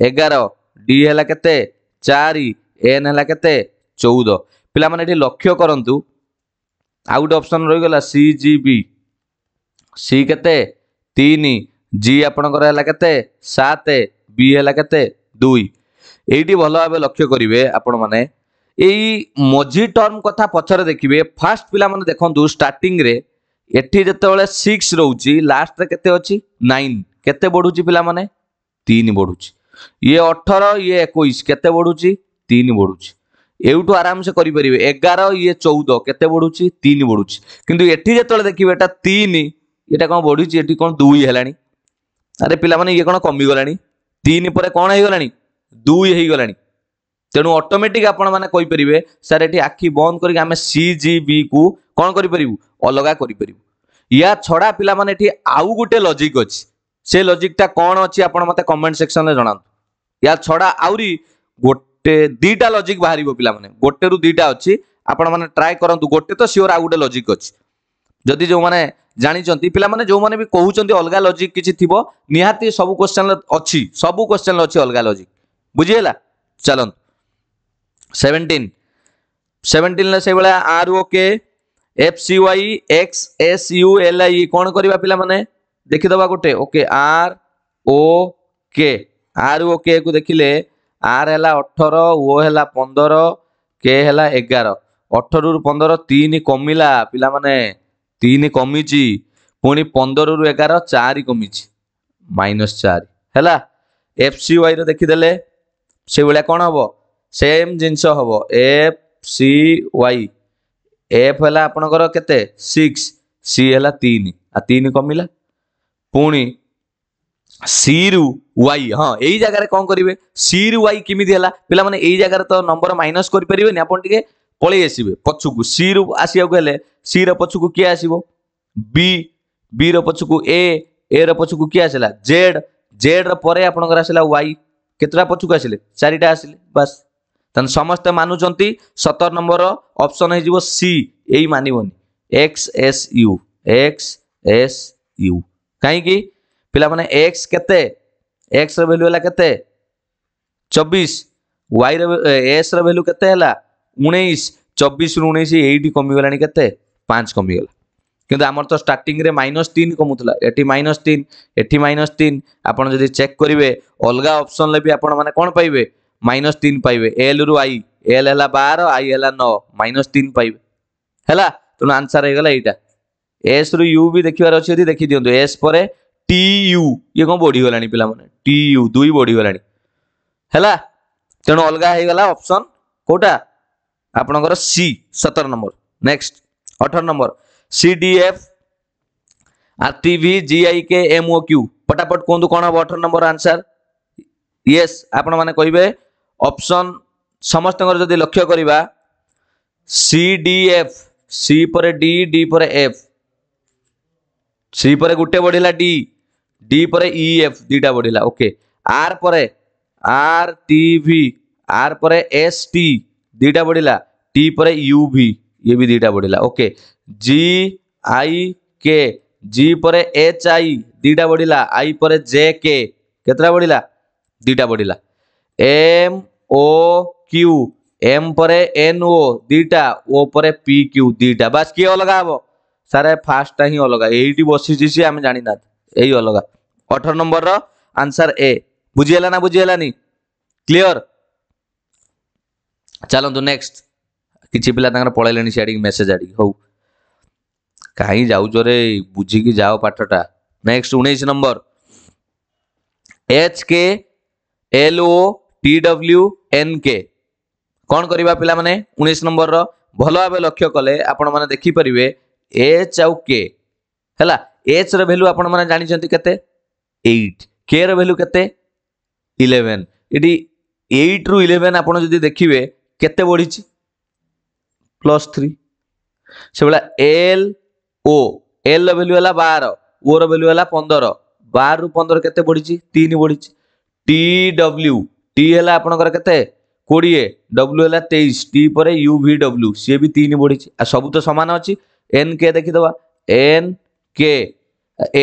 ଏଗାର ଡି ହେଲା କେତେ ଚାରି ଏନ୍ ହେଲା କେତେ ଚଉଦ ପିଲାମାନେ ଏଠି ଲକ୍ଷ୍ୟ କରନ୍ତୁ ଆଉ ଗୋଟେ ଅପସନ୍ ରହିଗଲା ସି ଜି ବି ସି କେତେ ତିନି ଜି ଆପଣଙ୍କର ହେଲା କେତେ ସାତ ବି ହେଲା କେତେ ଦୁଇ এইটি ভালো ভাবে লক্ষ্য করবে আপন মানে এই মঝি টর্ম কথা পছরে দেখবে ফার্স্ট পিলা মানে দেখুন স্টার্টিং রে এটি যেতবে সিক্স রয়েছে লাস্টরে কেতে অছি নাইন কেতে বড়ুছি পিলা মানে তিন বড়ুছি ইয়ে অঠর ইয়ে একুশ কেতে বড়ুছি তিন বড়ুছি এউটু আরামসে করিপারিবে এগার ইয়ে চৌদ কেতে বড়ুছি তিন বড়ুছি কিন্তু এটি যেতবে দেখবে এটা তিন এটা কম বড়ুছি এটি কম দুই হলানি আরে পিলামানে ইয়ে কোণ কমিগলানি তিন পরে কোণ হয়েগলানি দুই হয়েগলানি তেণু অটোমেটিক আপন মানে কইপারিবে স্যার এটি আখি বন্ধ করি আমি সিজিবি কু কোণ করিপারিবু অলগা করিপারিবু ইয়া ছড়া পিলামানে এটি আউ গোটে লজিক অছি সে লজিকটা কোণ অছি আপন মতে কমেন্ট সেকশনে জনাতু ইয়া ছড়া আউরি গোটে দুইটা লজিক বাহার পিলামানে গোটে রু দুইটা অছি আপন মানে ট্রাই করতু গোটে তো সিওর আউ গোটে লজিক অছি যদি যে জাঁচান পিলামানে যে কুমার অলগা লজিক কিছু থিব নিহাতি সবু কোশ্চেন অছি সবু কোশ্চেন অছি অলগা লজিক বুঝিগলা চলন্তু সেভেন্টিন সেভেন্টিন সেইভাবে R O K F C Y X S U L I কোণ করা পিলামানে দেখিদেবা গোটে ওকে আর ও কে আর ও কে কু দেখিলে আর হেলা অঠর ও হেলা পনেরো কে হেলা এগার অঠরু পনেরো তিন কমিলা পিলামানে তিন কমিছি ପୁଣି ପନ୍ଦରରୁ ଏଗାର ଚାରି କମିଛି ମାଇନସ୍ ଚାରି ହେଲା ଏଫ୍ ସି ୱାଇର ଦେଖିଦେଲେ ସେଭଳିଆ କ'ଣ ହେବ ସେମ୍ ଜିନିଷ ହେବ ଏଫ୍ ସି ୱାଇ ଏଫ୍ ହେଲା ଆପଣଙ୍କର କେତେ ସିକ୍ସ ସି ହେଲା ତିନି ଆଉ ତିନି କମିଲା ପୁଣି সিরু ওয়াই হ্যাঁ এই জায়গায় কম করবে সিরু ওয়াই কেমি হল পিলা মানে এই জায়গায় তো নম্বর মাইনস করে পারবে না আপনার টিকি পলাই আসবে পছকু সিরু আসবাকে হলে সি রছকু কি আসব বি বি রছকু এ এ রছকু কি আসলা জেড জেড রে আপনার আসলা ওয়াই কতটা পছকু আসলে চারিটা আসলে বাস তাহলে সমস্তে মানুষ সতর নম্বর অপশন হয়ে যাব সি এই মানবনি X S U X S U কী ପିଲାମାନେ ଏକ୍ସ କେତେ ଏକ୍ସର ଭାଲ୍ୟୁ ହେଲା କେତେ ଚବିଶ ୱାଇର ଏସ୍ର ଭାଲ୍ୟୁ କେତେ ହେଲା ଉଣେଇଶ ଚବିଶରୁ ଉଣେଇଶ ଏଇଟି କମିଗଲାଣି କେତେ ପାଞ୍ଚ କମିଗଲା କିନ୍ତୁ ଆମର ତ ଷ୍ଟାର୍ଟିଂରେ ମାଇନସ୍ ତିନି କମୁଥିଲା ଏଠି ମାଇନସ୍ ତିନି ଏଠି ମାଇନସ୍ ତିନି ଆପଣ ଯଦି ଚେକ୍ କରିବେ ଅଲଗା ଅପସନ୍ରେ ବି ଆପଣମାନେ କ'ଣ ପାଇବେ ମାଇନସ୍ ତିନି ପାଇବେ ଏଲ୍ରୁ ଆଇ ଏଲ୍ ହେଲା ବାର ଆଇ ହେଲା ନଅ ମାଇନସ୍ ତିନି ପାଇବେ ହେଲା ତେଣୁ ଆନ୍ସର୍ ହେଇଗଲା ଏଇଟା ଏସ୍ରୁ ୟୁ ବି ଦେଖିବାର ଅଛି ଯଦି ଦେଖିଦିଅନ୍ତୁ ଏସ୍ ପରେ টিইউ ଇଏ କ'ଣ ବଢ଼ିଗଲାଣି ପିଲାମାନେ ଟିୟୁ ଦୁଇ ବଢ଼ିଗଲାଣି ହେଲା ତେଣୁ ଅଲଗା ହେଇଗଲା ଅପସନ୍ କୋଉଟା ଆପଣଙ୍କର ସି ସତର ନମ୍ବର ନେକ୍ସଟ ଅଠର number C D F R T V GI K M O Q ପଟାପଟ କୁହନ୍ତୁ କ'ଣ ହେବ ଅଠର ନମ୍ବର ଆନ୍ସର ୟେସ୍ ଆପଣମାନେ କହିବେ ଅପସନ୍ ସମସ୍ତଙ୍କର ଯଦି ଲକ୍ଷ୍ୟ କରିବା ସି ଡି ଏଫ୍ ସି ପରେ ଡି ଡି ପରେ ଏଫ୍ ସି ପରେ ଗୋଟେ ବଢ଼ିଲା ଡି डी পরে ই এফ बढ़ला ओके आर पर R T T V R পরে এস টি टी पर यू भी ये भी दीटा बढ़ला ओके जी आई के जी पर एच आई दीटा बढ़ला आई पर जे के केतरा बढ़ला दीटा बढ़ला एम ओ क्यू एम पर एन ओ दीटा ओ पर पी क्यू दीटा बास किए अलग हम सारे फास्ट ही अलग ये बसी आम जानी ना এই অলগা অঠর নম্বর আনসার এ বুঝিগেলা না বুঝিগেলানি ক্লিয়র ଚାଲନ୍ତୁ ନେକ୍ସଟ କିଛି ପିଲା ତାଙ୍କର ପଳେଇଲେଣି ସିଆଡ଼ିକି ମେସେଜ ଆଡ଼ିକି ହଉ କାହିଁ ଯାଉଛ ରେ ବୁଝିକି ଯାଅ ପାଠଟା ନେକ୍ସଟ ଉଣେଇଶ number H K L O T W N K କ'ଣ କରିବା ପିଲାମାନେ ଉଣେଇଶ ନମ୍ବରର ଭଲ ଭାବେ ଲକ୍ଷ୍ୟ କଲେ ଆପଣମାନେ ଦେଖିପାରିବେ ଏଚ୍ ଆଉ କେ ହେଲା ଏଚ୍ର ଭ୍ୟାଲ୍ୟୁ ଆପଣମାନେ ଜାଣିଛନ୍ତି କେତେ ଏଇଟ୍ କେର ଭ୍ୟାଲ୍ୟୁ କେତେ ଇଲେଭେନ୍ ଏଠି ଏଇଟ୍ରୁ ଇଲେଭେନ୍ ଆପଣ ଯଦି ଦେଖିବେ କେତେ ବଢ଼ିଛି ପ୍ଲସ୍ ଥ୍ରୀ ସେଭଳିଆ ଏଲ୍ ଓ ଏଲ୍ର ଭ୍ୟାଲ୍ୟୁ ହେଲା ବାର ଓର ଭ୍ୟାଲ୍ୟୁ ହେଲା ପନ୍ଦର ବାରରୁ ପନ୍ଦର କେତେ ବଢ଼ିଛି ତିନି ବଢ଼ିଛି ଟି ଡବ୍ଲ୍ୟୁ ଟି ହେଲା ଆପଣଙ୍କର କେତେ କୋଡ଼ିଏ ଡବ୍ଲ୍ୟୁ ହେଲା ତେଇଶ ଟି ପରେ ୟୁ ଭି ଡବ୍ଲ୍ୟୁ ସିଏ ବି ତିନି ବଢ଼ିଛି ଆଉ ସବୁ ତ ସମାନ ଅଛି ଏନ୍ କେ ଦେଖିଦେବା ଏନ୍ কে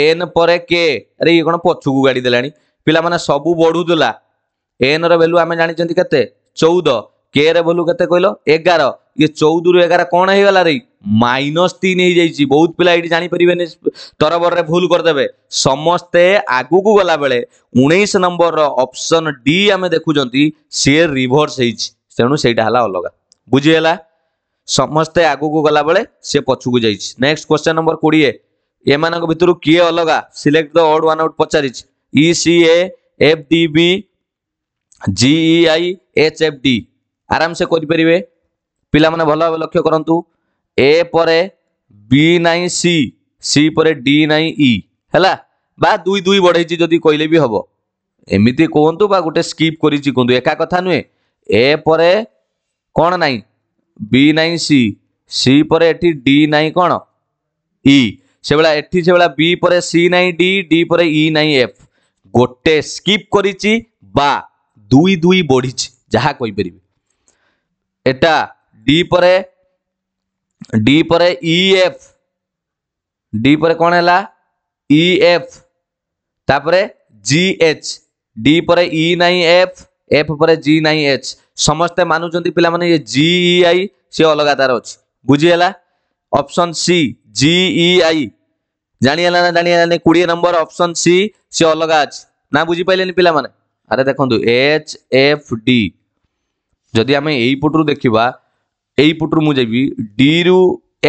ଏନ୍ ପରେ କେ ଆରେ ଇଏ କ'ଣ ପଛକୁ ଗାଡ଼ି ଦେଲାଣି ପିଲାମାନେ ସବୁ ବଢ଼ୁଥିଲା ଏନ୍ର ଭ୍ୟାଲୁ ଆମେ ଜାଣିଛନ୍ତି କେତେ ଚଉଦ କେର ଭ୍ୟାଲୁ କେତେ କହିଲ ଏଗାର ଇଏ ଚଉଦରୁ ଏଗାର କ'ଣ ହେଇଗଲା ରେ ମାଇନସ୍ ତିନି ହେଇଯାଇଛି ବହୁତ ପିଲା ଏଇଠି ଜାଣିପାରିବେନି ତରବରରେ ଭୁଲ କରିଦେବେ ସମସ୍ତେ ଆଗକୁ ଗଲାବେଳେ ଉଣେଇଶ ନମ୍ବରର ଅପସନ୍ ଡି ଆମେ ଦେଖୁଛନ୍ତି ସିଏ ରିଭର୍ସ ହେଇଛି ତେଣୁ ସେଇଟା ହେଲା ଅଲଗା ବୁଝିହେଲା ସମସ୍ତେ ଆଗକୁ ଗଲାବେଳେ ସିଏ ପଛକୁ ଯାଇଛି ନେକ୍ସଟ କ୍ୱେଶ୍ଚନ୍ ନମ୍ବର କୋଡ଼ିଏ ଏମାନଙ୍କ ଭିତରୁ କିଏ ଅଲଗା select the odd one out ପଚାରିଛି E C A F D B GE I H F D ଆରାମସେ କରିପାରିବେ ପିଲାମାନେ ଭଲ ଭାବେ ଲକ୍ଷ୍ୟ କରନ୍ତୁ ଏ ପରେ ବି ନାଇଁ ସି ସି ପରେ ଡି ନାଇଁ ଇ ହେଲା ବା ଦୁଇ ଦୁଇ ବଢ଼େଇଛି ଯଦି କହିଲେ ବି ହେବ ଏମିତି କୁହନ୍ତୁ ବା ଗୋଟେ ସ୍କିପ୍ କରିଛି କୁହନ୍ତୁ ଏକା କଥା ନୁହେଁ ଏ ପରେ କ'ଣ ନାହିଁ ବି ନାଇଁ ସି ସି ପରେ ଏଠି ଡି ନାଇଁ କ'ଣ ଇ সেভাবে এটি সেভাবে বি পরে সি নাই ডি ডি পরে ই e নাই এফ গোটে স্কিপ করেছি বা দুই দুই বড়িছি যাহা কইপারি এটা ডি পরে ডি পরে ই এফ ডি পরে কোণ হল ই এফ তাপরে জি এচ ডি পরে ই e নাই এফ এফ পরে জি নাই এচ ସମସ୍ତେ ମାନୁଛନ୍ତି ପିଲାମାନେ ଇଏ ଜିଇଆଇ ସିଏ ଅଲଗା ତାର ଅଛି ବୁଝିହେଲା ଅପସନ୍ ସି ଜିଇଆଇ ଜାଣିହେଲା ନା ଜାଣିହେଲାନି କୋଡ଼ିଏ ନମ୍ବର ଅପସନ୍ ସି ସେ ଅଲଗା ଅଛି ନା ବୁଝିପାରିଲେନି ପିଲାମାନେ ଆରେ ଦେଖନ୍ତୁ ଏଚ୍ ଏଫ୍ ଡି ଯଦି ଆମେ ଏଇ ପଟରୁ ଦେଖିବା ଏଇ ପଟରୁ ମୁଁ ଯିବି ଡିରୁ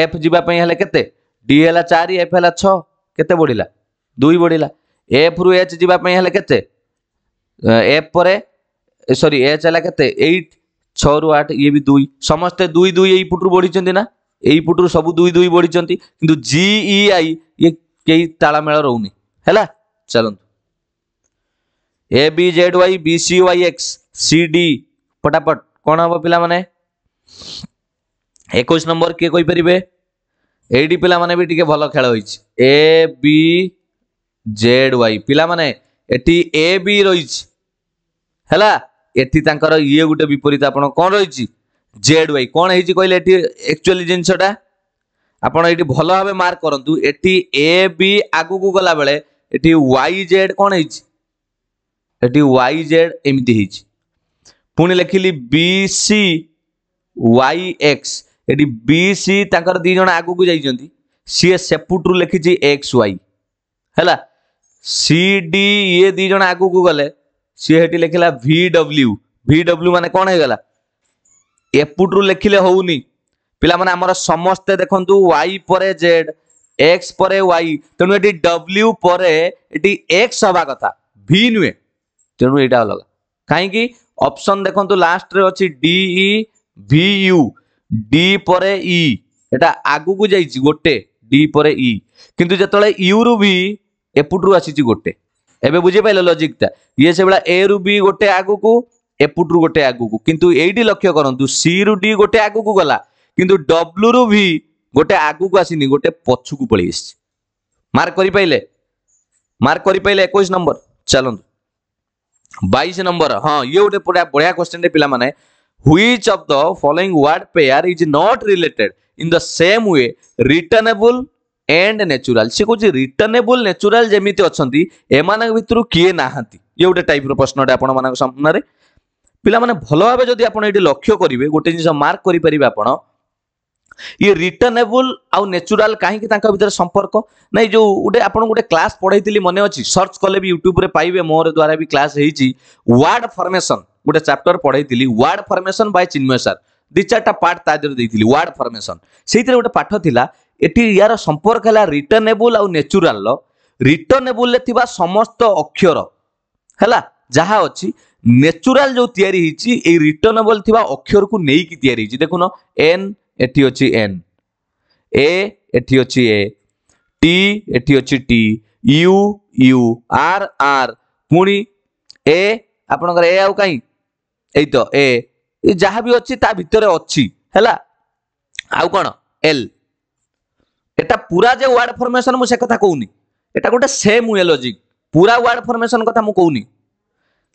ଏଫ୍ ଯିବା ପାଇଁ ହେଲେ କେତେ ଡି ହେଲା ଚାରି ଏଫ୍ ହେଲା ଛଅ କେତେ ବଢ଼ିଲା ଦୁଇ ବଢ଼ିଲା ଏଫ୍ରୁ ଏଚ୍ ଯିବା ପାଇଁ ହେଲେ କେତେ ଏଫ୍ ପରେ ସରି ଏଚ୍ ହେଲା କେତେ ଏଇଟ୍ ଛଅରୁ ଆଠ ଇଏ ବି ଦୁଇ ସମସ୍ତେ ଦୁଇ ଦୁଇ ଏଇ ପଟରୁ ବଢ଼ିଛନ୍ତି ନା ଏଇପଟରୁ ସବୁ ଦୁଇ ଦୁଇ ବଢ଼ିଛନ୍ତି କିନ୍ତୁ ଜିଇଆଇ ଇଏ କେହି ତାଳମେଳ ରହୁନି ହେଲା ଚାଲନ୍ତୁ A B Z Y B C Y X C D ପଟାପଟ କ'ଣ ହେବ ପିଲାମାନେ ଏକୋଇଶ ନମ୍ବର କିଏ କହିପାରିବେ ଏଇଠି ପିଲାମାନେ ବି ଟିକେ ଭଲ ଖେଳ ହୋଇଛି ଏ ବି ଜେଡ୍ ୱାଇ ପିଲାମାନେ ଏଠି ଏ ବି ରହିଛି ହେଲା ଏଠି ତାଙ୍କର ଇଏ ଗୋଟେ ବିପରୀତ ଆପଣ କ'ଣ ରହିଛି জেড ওয়াই কোণ হয়েছে কহিলে এটি একচুয়ালি জিনিসটা আপনার এটি ভালো ভাবে মার্ক করতু এটি এ বি আগুক গলা বেড়ে এটি ওয়াই জেড কোণ হয়েছে এটি ওয়াই জেড এমতি হয়েছে পুনি লেখিলি বি সি ওয়াই এক্স এটি বি সি তাঁর দুই জন আগুক যাই সি সেপুটু লেখিছি এক্স ওয়াই ହେଲା ସି ଡି ଇଏ ଦୁଇ ଜଣ ଆଗକୁ ଗଲେ ସିଏ ସେଠି ଲେଖିଲା ଭି ଡବ୍ଲ୍ୟୁ ଭି ଡବ୍ଲ୍ୟୁ ମାନେ କ'ଣ ହେଇଗଲା এপুটু লেখিলে হউনি ପିଲାମାନେ ଆମର ସମସ୍ତେ ଦେଖନ୍ତୁ ୱାଇ ପରେ ଜେଡ୍ ଏକ୍ସ ପରେ ୱାଇ ତେଣୁ ଏଠି ଡବ୍ଲ୍ୟୁ ପରେ ଏଠି ଏକ୍ସ ହେବା କଥା ଭି ନୁହେଁ ତେଣୁ ଏଇଟା ଅଲଗା କାହିଁକି ଅପସନ୍ ଦେଖନ୍ତୁ ଲାଷ୍ଟରେ ଅଛି ଡିଇ ଭି ୟୁ ଡି ପରେ ଇ ଏଟା ଆଗକୁ ଯାଇଛି ଗୋଟେ ଡି ପରେ ଇ କିନ୍ତୁ ଯେତେବେଳେ ୟୁରୁ ଭି ଏପଟରୁ ଆସିଛି ଗୋଟେ ଏବେ ବୁଝିପାରିଲେ ଲଜିକଟା ଇଏ ସେଭଳିଆ ଏ ରୁ ବି ଗୋଟେ ଆଗକୁ এপটু গোটে আগুক কিন্তু এইটি লক্ষ্য করতু সি রু ডি গোটে আগুক গলা কিন্তু ডব্লু রু ভি গোটে আগুক আসিনি গোটে পছকু পলাই আসছে মার্ক করে পাইলে মার্ক করে পাইলে একুশ নম্বর ଚାଲନ୍ତୁ ବାଇଶ ନମ୍ବର ହଁ ଇଏ ଗୋଟେ ପୁରା ବଢିଆ କ୍ୱେଶ୍ଚିନ୍ଟେ ପିଲାମାନେ which of the following word pair is not related in the same way returnable and natural ସେ କହୁଛି ରିଟର୍ନେବୁଲ୍ ନେଚୁରାଲ ଯେମିତି ଅଛନ୍ତି ଏମାନଙ୍କ ଭିତରୁ କିଏ ନାହାନ୍ତି ଇଏ ଗୋଟେ ଟାଇପ୍ର ପ୍ରଶ୍ନଟେ ଆପଣମାନଙ୍କ ସାମ୍ନାରେ ପିଲାମାନେ ଭଲ ଭାବେ ଯଦି ଆପଣ ଏଠି ଲକ୍ଷ୍ୟ କରିବେ ଗୋଟେ ଜିନିଷ ମାର୍କ କରିପାରିବେ ଆପଣ ଇଏ ରିଟର୍ନେବୁଲ ଆଉ ନେଚୁରାଲ କାହିଁକି ତାଙ୍କ ଭିତରେ ସମ୍ପର୍କ ନାଇଁ ଯୋଉ ଗୋଟେ ଆପଣ ଗୋଟେ କ୍ଲାସ୍ ପଢେଇଥିଲି ମନେ ଅଛି ସର୍ଚ୍ଚ କଲେ ବି ୟୁଟ୍ୟୁବରେ ପାଇବେ ମୋର ଦ୍ୱାରା ବି କ୍ଲାସ୍ ହେଇଛି ୱାର୍ଡ ଫର୍ମେସନ୍ ଗୋଟେ ଚାପ୍ଟର ପଢେଇଥିଲି word formation by Chinmay sir ଦି ଚାରିଟା ପାର୍ଟ ତା ଦେହରେ ଦେଇଥିଲି ୱାର୍ଡ ଫର୍ମେସନ୍ ସେଇଥିରେ ଗୋଟେ ପାଠ ଥିଲା ଏଠି ୟାର ସମ୍ପର୍କ ହେଲା ରିଟର୍ନେବୁଲ ଆଉ ନେଚୁରାଲର ରିଟର୍ନେବୁଲରେ ଥିବା ସମସ୍ତ ଅକ୍ଷର ହେଲା ଯାହା ଅଛି ন্যাচুরাল যে তৈরি হয়েছি এই রিটর্নেবল থাকা অক্ষরক নেইকি তৈরি হয়েছি দেখুন এন এটি অছি এন এ এটি অছি এ টি এটি অছি টি ইউ ইউ আর আর পুনি এ আপনার এ আউ কাই এই তো এ যা বি অছি তা ভিতরে অছি হেলা আউ কোন এল এটা পুরা যে ওয়ার্ড ফর্মেশন মু সে কথা কৌনি এটা গোটে সেম ওয়ে লজিক পুরা ওয়ার্ড ফর্মেশন কথা মু কৌনি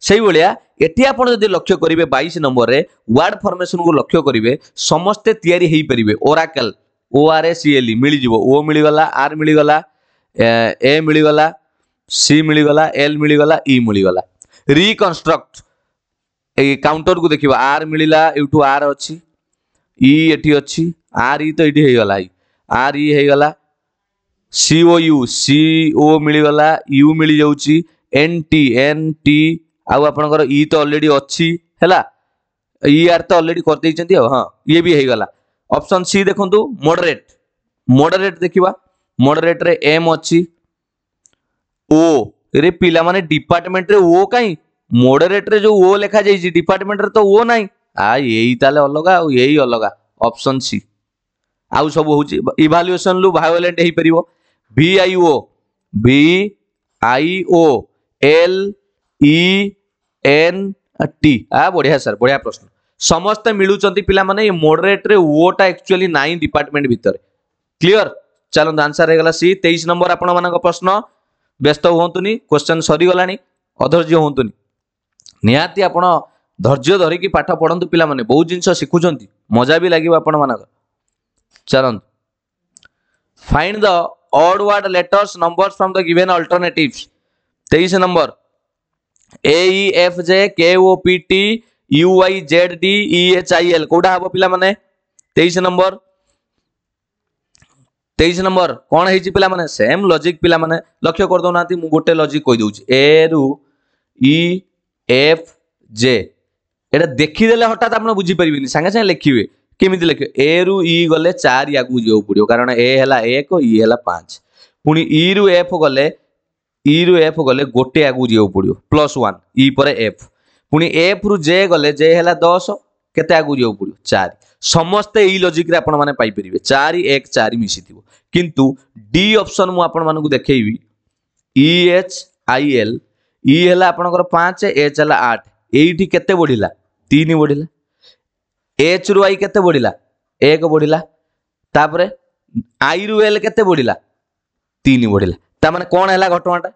ସେହିଭଳିଆ ଏଠି ଆପଣ ଯଦି ଲକ୍ଷ୍ୟ କରିବେ ବାଇଶ ନମ୍ବରରେ ୱାର୍ଡ଼ ଫର୍ମେସନ୍କୁ ଲକ୍ଷ୍ୟ କରିବେ ସମସ୍ତେ ତିଆରି ହୋଇପାରିବେ Oracle O R S C L E ମିଳିଯିବ ଓ ମିଳିଗଲା ଆର୍ ମିଳିଗଲା ଏ ମିଳିଗଲା ସି ମିଳିଗଲା ଏଲ୍ ମିଳିଗଲା ଇ e ମିଳିଗଲା ରିକନଷ୍ଟ୍ରକ୍ଟ ଏଇ କାଉଣ୍ଟର୍କୁ ଦେଖିବା ଆର୍ ମିଳିଲା ଏଇଠୁ ଆର୍ ଅଛି ଇ e ଏଠି ଅଛି ଆର୍ ଇ e ତ ଏଇଠି ହେଇଗଲା ଇ ଆର୍ ଇ ହେଇଗଲା ସିଓ ୟୁ ସି ଓ ମିଳିଗଲା ୟୁ ମିଳିଯାଉଛି ଏନ୍ ଟି ଏନ୍ ଟି आउ आपर इ तो अलरेडी अच्छी है इ आर तो अलरेडी करदे हाँ ये भी होगा अपसन सी देखु मडरेट मडरेट देखा मडरेट एम अच्छी ओ रे पाने डिपार्टमेंट रे ओ कहीं मडरेट रे जो ओ लिखा जाइए डिपार्टमेंट रे तो ओ ना आ यही ताले अलग आई अलग ऑप्शन सी आउ सब हूँ इभालुएसन रू भायोलेट हो पार V I O V I O L E N T ଆ ବଢିଆ ସାର୍ ବଢିଆ ପ୍ରଶ୍ନ ସମସ୍ତେ ମିଳୁଛନ୍ତି ପିଲାମାନେ ଏ ମୋଡରେଟ୍ରେ ଓଟା ଆକ୍ଚୁଆଲି ନାହିଁ ଡିପାର୍ଟମେଣ୍ଟ ଭିତରେ କ୍ଲିଅର ଚାଲନ୍ତୁ ଆନ୍ସର ହେଇଗଲା ସି ତେଇଶ ନମ୍ବର ଆପଣମାନଙ୍କ ପ୍ରଶ୍ନ ବ୍ୟସ୍ତ ହୁଅନ୍ତୁନି କ୍ୱେଶ୍ଚନ୍ ସରିଗଲାଣି ଅଧୈର୍ଯ୍ୟ ହୁଅନ୍ତୁନି ନିହାତି ଆପଣ ଧୈର୍ଯ୍ୟ ଧରିକି ପାଠ ପଢ଼ନ୍ତୁ ପିଲାମାନେ ବହୁତ ଜିନିଷ ଶିଖୁଛନ୍ତି ମଜା ବି ଲାଗିବ ଆପଣମାନଙ୍କର ଚାଲନ୍ତୁ find the odd word letters numbers from the given alternatives ତେଇଶ number E F J K O P T U Y Z D E H I L କୋଉଟା ହବ ପିଲାମାନେ ତେଇଶ ନମ୍ବର ତେଇଶ ନମ୍ବର କ'ଣ ହେଇଛି ପିଲାମାନେ ସେମ୍ ଲଜିକ୍ ପିଲାମାନେ ଲକ୍ଷ୍ୟ କରିଦେଉନାହାନ୍ତି ମୁଁ ଗୋଟେ ଲଜିକ୍ କହିଦେଉଛି ଏରୁ ଇ ଏଫ୍ ଜେ এটা দেখিদেলে হঠাৎ আপনার বুঝিপারিবেনি সাঙ্গে সাঙ্গে লেখিবে কেমিতি লেখিবে এ রু ই গলে চারি আগুক যাওয়া পড়ব কারণ এ হল এক ই হল পাঁচ পুঁ ই রু এফ গলে ଇରୁ ଏଫ୍ ଗଲେ ଗୋଟେ ଆଗକୁ ଯିବାକୁ ପଡ଼ିବ ପ୍ଲସ୍ ୱାନ୍ ଇ ପରେ ଏଫ୍ ପୁଣି ଏଫ୍ରୁ ଜେ ଗଲେ ଜେ ହେଲା ଦଶ କେତେ ଆଗକୁ ଯିବାକୁ ପଡ଼ିବ ଚାରି ସମସ୍ତେ ଏଇ ଲଜିକ୍ରେ ଆପଣମାନେ ପାଇପାରିବେ ଚାରି ଏକ ଚାରି ମିଶିଥିବ କିନ୍ତୁ ଡି ଅପସନ୍ ମୁଁ ଆପଣମାନଙ୍କୁ ଦେଖେଇବି E H I L E ହେଲା ଆପଣଙ୍କର ପାଞ୍ଚ ଏଚ୍ ହେଲା ଆଠ ଏଇଠି କେତେ ବଢ଼ିଲା ତିନି ବଢ଼ିଲା ଏଚ୍ରୁ ଆଇ କେତେ ବଢ଼ିଲା ଏକ ବଢ଼ିଲା ତାପରେ ଆଇରୁ ଏଲ୍ କେତେ ବଢ଼ିଲା ତିନି ବଢ଼ିଲା ତା ମାନେ କ'ଣ ହେଲା ଘଟଣାଟା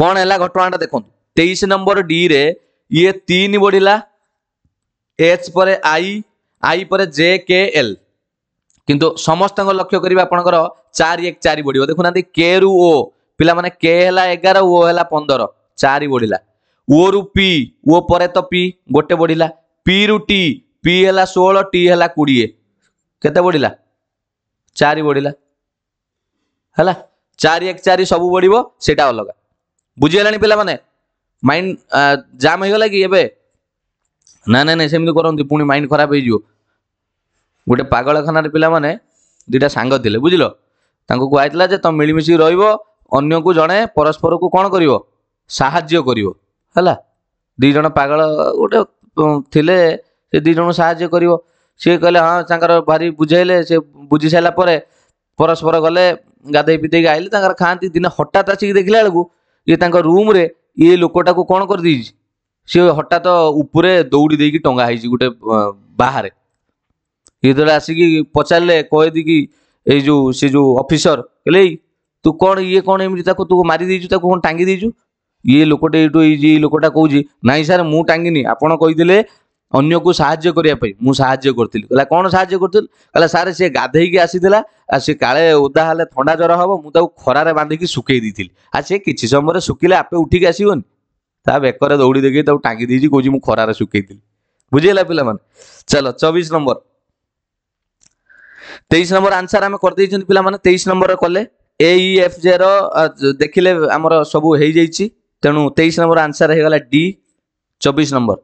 କ'ଣ ହେଲା ଘଟଣାଟା ଦେଖନ୍ତୁ ତେଇଶ ନମ୍ବର ଡିରେ ଇଏ ତିନି ବଢ଼ିଲା ଏଚ୍ ପରେ ଆଇ ଆଇ ପରେ ଜେ କେ ଏଲ୍ କିନ୍ତୁ ସମସ୍ତଙ୍କ ଲକ୍ଷ୍ୟ କରିବେ ଆପଣଙ୍କର ଚାରି ଏକ ଚାରି ବଢ଼ିବ ଦେଖୁନାହାନ୍ତି କେ ରୁ ଓ ପିଲାମାନେ କେ ହେଲା ଏଗାର ଓ ହେଲା ପନ୍ଦର ଚାରି ବଢ଼ିଲା ଓ ରୁ ପି ଓ ପରେ ତ ପି ଗୋଟେ ବଢ଼ିଲା ପି ରୁ ଟି ପି ହେଲା ଷୋହଳ ଟି ହେଲା କୋଡ଼ିଏ କେତେ ବଢ଼ିଲା ଚାରି ବଢ଼ିଲା ହେଲା ଚାରି ଏକ ଚାରି ସବୁ ବଢିବ ସେଇଟା ଅଲଗା ବୁଝିଗଲାଣି ପିଲାମାନେ ମାଇଣ୍ଡ ଜାମ୍ ହେଇଗଲା କି ଏବେ ନା ନାଇଁ ନାଇଁ ସେମିତି କରନ୍ତି ପୁଣି ମାଇଣ୍ଡ ଖରାପ ହେଇଯିବ ଗୋଟେ ପାଗଳଖାନାରେ ପିଲାମାନେ ଦୁଇଟା ସାଙ୍ଗ ଥିଲେ ବୁଝିଲ ତାଙ୍କୁ କୁହାଯାଇଥିଲା ଯେ ତମେ ମିଳିମିଶି ରହିବ ଅନ୍ୟକୁ ଜଣେ ପରସ୍ପରକୁ କ'ଣ କରିବ ସାହାଯ୍ୟ କରିବ ହେଲା ଦୁଇ ଜଣ ପାଗଳ ଗୋଟେ ଥିଲେ ସେ ଦୁଇ ଜଣଙ୍କୁ ସାହାଯ୍ୟ କରିବ ସିଏ କହିଲେ ହଁ ତାଙ୍କର ଭାରି ବୁଝାଇଲେ ସେ ବୁଝି ସାରିଲା ପରେ ପରସ୍ପର ଗଲେ गाधे पीते आईले खाती दिन हटात आसिक देखला बेलू ये रूम्रे ये लोकटा को कौन कर दे सी हठात उपरे दौड़ी देखिए टंगा हो गए बाहर ये आसिक पचारे कहदी कि ये जो सी जो अफिसर कहले तु कौन ये कौन एम तू मारी कौन टांगी दे लोकटे ये लोकटा कहजी ना सर मुझ टांगी आपड़ कही ଅନ୍ୟକୁ ସାହାଯ୍ୟ କରିବା ପାଇଁ ମୁଁ ସାହାଯ୍ୟ କରିଥିଲି କହିଲା କ'ଣ ସାହାଯ୍ୟ କରିଥିଲୁ କହିଲା ସାର୍ ସିଏ ଗାଧେଇକି ଆସିଥିଲା ଆଉ ସିଏ କାଳେ ଓଦା ହେଲେ ଥଣ୍ଡା ଜ୍ୱର ହବ ମୁଁ ତାକୁ ଖରାରେ ବାନ୍ଧିକି ଶୁଖେଇ ଦେଇଥିଲି ଆଉ ସିଏ କିଛି ସମୟରେ ଶୁଖିଲେ ଆପେ ଉଠିକି ଆସିବନି ତା ବେକରେ ଦୌଡ଼ି ଦେଖି ତାକୁ ଟାଙ୍ଗି ଦେଇଛି କହୁଛି ମୁଁ ଖରାରେ ଶୁଖେଇଥିଲି ବୁଝିହେଲା ପିଲାମାନେ ଚାଲ ଚବିଶ ନମ୍ବର ତେଇଶ ନମ୍ବର ଆନ୍ସର ଆମେ କରିଦେଇଛନ୍ତି ପିଲାମାନେ ତେଇଶ ନମ୍ବର କଲେ ଏ ଇ ଏଫ୍ ଜେ ର ଦେଖିଲେ ଆମର ସବୁ ହେଇଯାଇଛି ତେଣୁ ତେଇଶ ନମ୍ବର ଆନ୍ସର ହେଇଗଲା ଡି ଚବିଶ ନମ୍ବର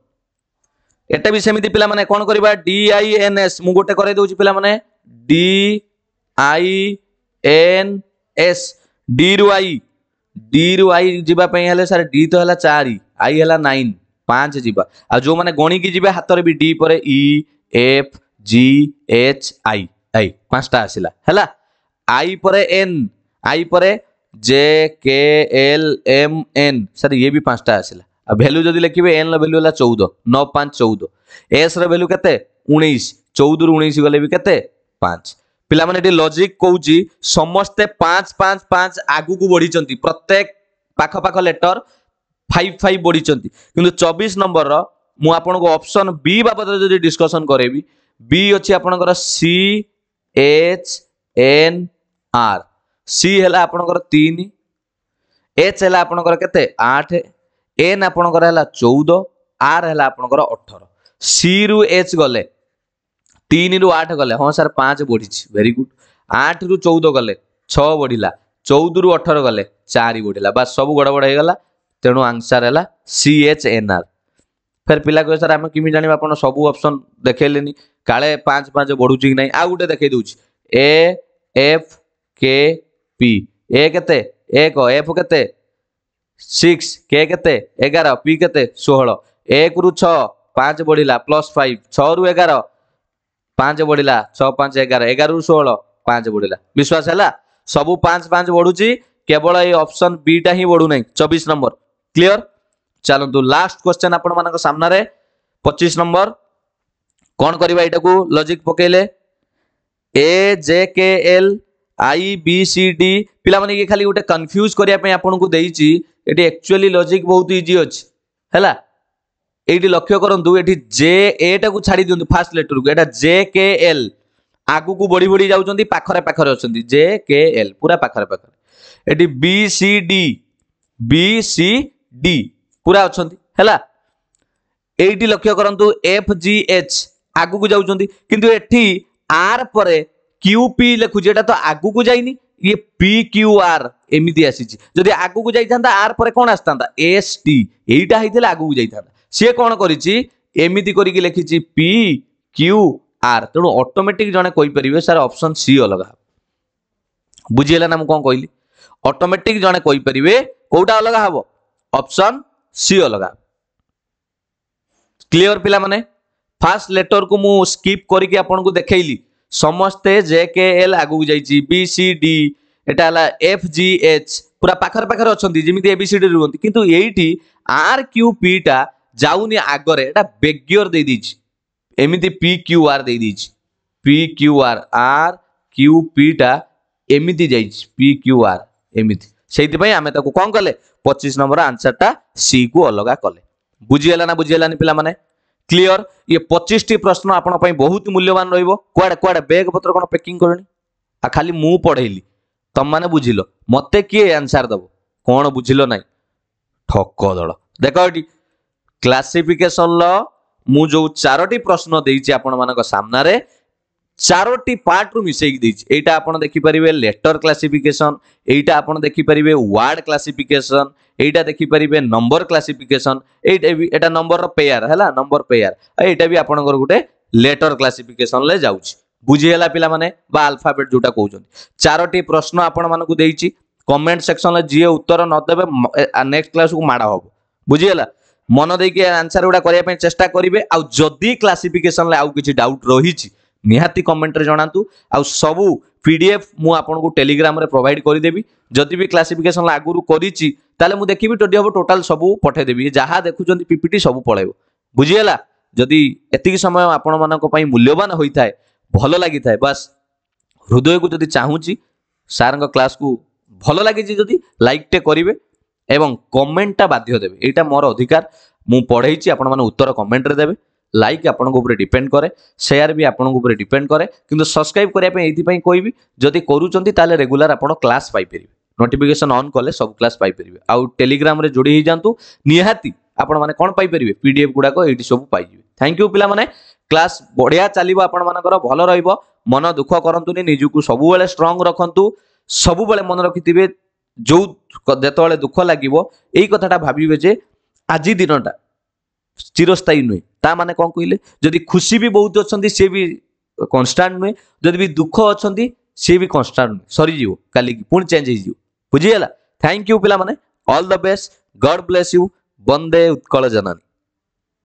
এটা বি সেমিতি পিলা মানে কোন করিবা ডি আই এন এস মু গোটে করাই দেউছি মানে D I N S D রু আই ডি রু আই জিবা পই হলে স্যার ডি তো হলা 4 আই হলা 9 5 জিবা আর যো মানে গণি কি জিবে হাতরে বি ডি পরে E F G H I I পাঁচটা আসিলা হেলা আই পরে এন আই পরে J K L M N sir ইয়ে বি পাঁচটা আসিলা ভ্যালু যদি লেখিবে এন র ভ্যালু হল চৌদ ন পাঁচ চৌদ এস র ভ্যালু কেতে উনিশ চৌদরু উনিশ গলে বি কেতে পাঁচ ପିଲାମାନେ ଏଠି ଲଜିକ୍ କହୁଛି ସମସ୍ତେ ପାଞ୍ଚ ପାଞ୍ଚ ପାଞ୍ଚ ଆଗକୁ ବଢ଼ିଛନ୍ତି ପ୍ରତ୍ୟେକ ପାଖ ପାଖ ଲେଟର ଫାଇଭ୍ ଫାଇଭ୍ ବଢ଼ିଛନ୍ତି କିନ୍ତୁ ଚବିଶ ନମ୍ବରର ମୁଁ ଆପଣଙ୍କୁ ଅପସନ୍ ବି ବାବଦରେ ଯଦି ଡିସ୍କସନ୍ କରେଇବି ବି ଅଛି ଆପଣଙ୍କର C H N R C ହେଲା ଆପଣଙ୍କର ତିନି ଏଚ୍ ହେଲା ଆପଣଙ୍କର କେତେ ଆଠ ଏନ୍ ଆପଣଙ୍କର ହେଲା ଚଉଦ ଆର୍ ହେଲା ଆପଣଙ୍କର ଅଠର ସି ରୁ ଏଚ୍ ଗଲେ ତିନିରୁ ଆଠ ଗଲେ ହଁ ସାର୍ ପାଞ୍ଚ ବଢ଼ିଛି ଭେରି ଗୁଡ୍ ଆଠରୁ ଚଉଦ ଗଲେ ଛଅ ବଢ଼ିଲା ଚଉଦରୁ ଅଠର ଗଲେ ଚାରି ବଢ଼ିଲା ବାସ୍ ସବୁ ଗଡ଼ବଡ଼ ହେଇଗଲା ତେଣୁ ଆନ୍ସାର୍ ହେଲା ସି ଏଚ୍ ଏନ୍ ଆର୍ ଫେର୍ ପିଲା କହିବେ ସାର୍ ଆମେ କେମିତି ଜାଣିବା ଆପଣ ସବୁ ଅପସନ୍ ଦେଖେଇଲେନି କାଳେ ପାଞ୍ଚ ପାଞ୍ଚ ବଢ଼ୁଛି କି ନାହିଁ ଆଉ ଗୋଟେ ଦେଖେଇ ଦେଉଛି ଏ ଏଫ୍ କେ ପି ଏ କେତେ ଏକ ଏଫ୍ କେତେ સિક્સ કે કેતે એગાર પી કેતે ଷୋହଳ એકରୁ છ પાંચ બઢિલા પ્લસ ફાઇવ છରୁ એગાર પાંચ બઢિલા છ પાંચ એગાર એગારରୁ ଷୋହଳ પાંચ બઢિલા વિશ્વાસ હેલા સબુ પાંચ પાંચ બઢુચી કેવળ એ ઓપ્શન બીટા ହିଁ બઢુનાହିଁ ચોવીસ નંબર ક્લિયર ચાલନ୍ତୁ લાસ્ટ ક્વેશ્ચન ଆପଣମାନଙ୍କ ସାମ୍ନାରେ ପଚିଶ ନମ୍ବର କ'ଣ କରିବା ଏଇଟାକୁ ଲଜିକ୍ ପକେଇଲେ A J K L I B C D ପିଲାମାନେ ଇଏ ଖାଲି ଗୋଟେ କନଫ୍ୟୁଜ୍ କରିବା ପାଇଁ ଆପଣଙ୍କୁ ଦେଇଛି ଏଠି ଆକ୍ଚୁଆଲି ଲଜିକ୍ ବହୁତ ଇଜି ଅଛି ହେଲା ଏଇଠି ଲକ୍ଷ୍ୟ କରନ୍ତୁ ଏଠି ଜେ ଏଟାକୁ ଛାଡ଼ି ଦିଅନ୍ତୁ ଫାର୍ଷ୍ଟ ଲେଟରକୁ ଏଟା ଜେ କେ ଏଲ୍ ଆଗକୁ ବଢ଼ି ବଢ଼ି ଯାଉଛନ୍ତି ପାଖରେ ପାଖରେ ଅଛନ୍ତି ଜେ କେ ଏଲ୍ ପୁରା ପାଖରେ ପାଖରେ ଏଠି B C D B C D ପୁରା ଅଛନ୍ତି ହେଲା এইটি লক্ষ্য করতু এফ জি এচ আগুক যাচ্ছেন কিন্তু এটি আর পরে क्यू पी लिखुଛି ଏଇଟା ତ ଆଗକୁ ଯାଇନି ଇଏ ପି କ୍ୟୁ ଆର୍ ଏମିତି ଆସିଛି ଯଦି ଆଗକୁ ଯାଇଥାନ୍ତା ଆର୍ ପରେ କ'ଣ ଆସିଥାନ୍ତା ଏସ୍ ଟି ଏଇଟା ହେଇଥିଲେ ଆଗକୁ ଯାଇଥାନ୍ତା ସିଏ କ'ଣ କରିଛି ଏମିତି କରିକି ଲେଖିଛି ପି କ୍ୟୁ ଆର୍ ତେଣୁ ଅଟୋମେଟିକ୍ ଜଣେ କହିପାରିବେ ସାର୍ ଅପସନ୍ ସି ଅଲଗା ବୁଝିହେଲା ନା ମୁଁ କ'ଣ କହିଲି ଅଟୋମେଟିକ୍ ଜଣେ କହିପାରିବେ କେଉଁଟା ଅଲଗା ହେବ ଅପସନ୍ ସି ଅଲଗା କ୍ଲିଅର ପିଲାମାନେ ଫାର୍ଷ୍ଟ ଲେଟରକୁ ମୁଁ ସ୍କିପ୍ କରିକି ଆପଣଙ୍କୁ ଦେଖେଇଲି ସମସ୍ତେ ଜେ କେ ଏଲ୍ ଆଗକୁ ଯାଇଛି ବି ସି ଡି ଏଟା ହେଲା ଏଫ୍ ଜି ଏଚ୍ ପୁରା ପାଖରେ ପାଖରେ ଅଛନ୍ତି ଯେମିତି ଏ ବି ସି ଡି ରୁହନ୍ତି କିନ୍ତୁ ଏଇଠି ଆର୍ କ୍ୟୁ ପିଟା ଯାଉନି ଆଗରେ ଏଟା ବେଗ୍ୟର ଦେଇଦେଇଛି ଏମିତି ପି କ୍ୟୁ ଆର୍ ଦେଇଦେଇଛି P Q R R Q ପିଟା ଏମିତି ଯାଇଛି ପି କ୍ୟୁ ଆର୍ ଏମିତି ସେଇଥିପାଇଁ ଆମେ ତାକୁ କ'ଣ କଲେ ପଚିଶ ନମ୍ବର ଆନ୍ସରଟା ସି କୁ ଅଲଗା କଲେ ବୁଝିଗଲା ନା ବୁଝିଗଲାନି ପିଲାମାନେ ক্লিয়র ইয়ে পঁচিশটি প্রশ্ন আপনার বহুত মূল্যবান রহব কুয়াড়ে কুয়াড়ে ব্যাগ পত্র কোণ প্যাকিং কলে আর খালি মু পড়াইলি ତମମାନେ ବୁଝିଲ ମୋତେ କିଏ ଆନ୍ସର୍ ଦେବ କ'ଣ ବୁଝିଲ ନାହିଁ ଠକ ଦଳ ଦେଖ ଏଠି କ୍ଲାସିଫିକେସନ୍ର ମୁଁ ଯେଉଁ ଚାରୋଟି ପ୍ରଶ୍ନ ଦେଇଛି ଆପଣମାନଙ୍କ ସାମ୍ନାରେ ଚାରୋଟି ପାର୍ଟରୁ ମିଶେଇକି ଦେଇଛି ଏଇଟା ଆପଣ ଦେଖିପାରିବେ ଲେଟର୍ କ୍ଲାସିଫିକେସନ୍ ଏଇଟା ଆପଣ ଦେଖିପାରିବେ ୱାର୍ଡ଼ କ୍ଲାସିଫିକେସନ୍ এইটা দেখিপারে নম্বর ক্লাসিফিকেসন এইটা বি এটা নম্বর পেয়ার হল নম্বর পেয়ার এইটা বি আপনার গোটে লেটর ক্লাসিফিকেসন যাচ্ছে বুঝিগাল পিলামানে বা আলফাবেট যেটা কৌন চারোটি প্রশ্ন আপন মানুষ দিয়েছি কমেন্ট সেকশন যিয়ে উত্তর নদেবে নেক্সট ক্লাস কু মাড় হব বুঝিগাল মন দিয়ে আনসার গুড়া করা চেষ্টা করবে আদি ক্লাসিফিকেসন আউ কিছু ডাউট রয়েছে নিহতি কমেন্টরে জনাতু আবু পিডিএফ মু আপনার টেলিগ্রামে প্রোভাইড করিদেবি ଯଦି ବି କ୍ଲାସିଫିକେସନ୍ ଆଗରୁ କରିଛି ତାହେଲେ ମୁଁ ଦେଖିବି ଯଦି ହେବ ଟୋଟାଲ୍ ସବୁ ପଠାଇଦେବି ଯାହା ଦେଖୁଛନ୍ତି ପିପିଟି ସବୁ ପଳାଇବ ବୁଝିଗଲା ଯଦି ଏତିକି ସମୟ ଆପଣମାନଙ୍କ ପାଇଁ ମୂଲ୍ୟବାନ ହୋଇଥାଏ ଭଲ ଲାଗିଥାଏ ବାସ୍ ହୃଦୟକୁ ଯଦି ଚାହୁଁଛି ସାର୍ଙ୍କ କ୍ଲାସ୍କୁ ଭଲ ଲାଗିଛି ଯଦି ଲାଇକ୍ଟେ କରିବେ ଏବଂ କମେଣ୍ଟଟା ବାଧ୍ୟ ଦେବେ ଏଇଟା ମୋର ଅଧିକାର ମୁଁ ପଢ଼େଇଛି ଆପଣମାନେ ଉତ୍ତର କମେଣ୍ଟରେ ଦେବେ ଲାଇକ୍ ଆପଣଙ୍କ ଉପରେ ଡିପେଣ୍ଡ କରେ ସେୟାର ବି ଆପଣଙ୍କ ଉପରେ ଡିପେଣ୍ଡ କରେ କିନ୍ତୁ ସବସ୍କ୍ରାଇବ୍ କରିବା ପାଇଁ ଏଇଥିପାଇଁ କହିବି ଯଦି କରୁଛନ୍ତି ତାହେଲେ ରେଗୁଲାର ଆପଣ କ୍ଲାସ୍ ପାଇପାରିବେ নোটিফিকেসন অন কলে সব ক্লাস পাইপারে আউ টেলিগ্রামে যোড়ি হয়ে যাতে নিহতি আপন মানে কোণ পাইপারে পিডিএফ গুড়াক এইটি সব পাইবে থ্যাংক ইউ পিলা মানে ক্লাস বড়িয়া চালিব আপন মানকর ভাল রহব মন দুঃখ করতুনি নিজকু সবুলে স্ট্রং রাখতু সবুলে মনে রাখিবে যে যেতবে দুঃখ লাগিব এই কথাটা ভাবিবে যে আজি দিনটা চিরস্থায়ী নুহে তা মানে কম কহিলে যদি খুশি বি বহুত অনেক সে বি কনস্টাট নুহে যদি বি দুঃখ অনেক সি বি কনস্টাট নুহে সরিযোগ কালিকি পুঁ চেঞ্জ হয়ে बुझीगला थैंक यू पे all the best god bless you वंदे उत्कल जननी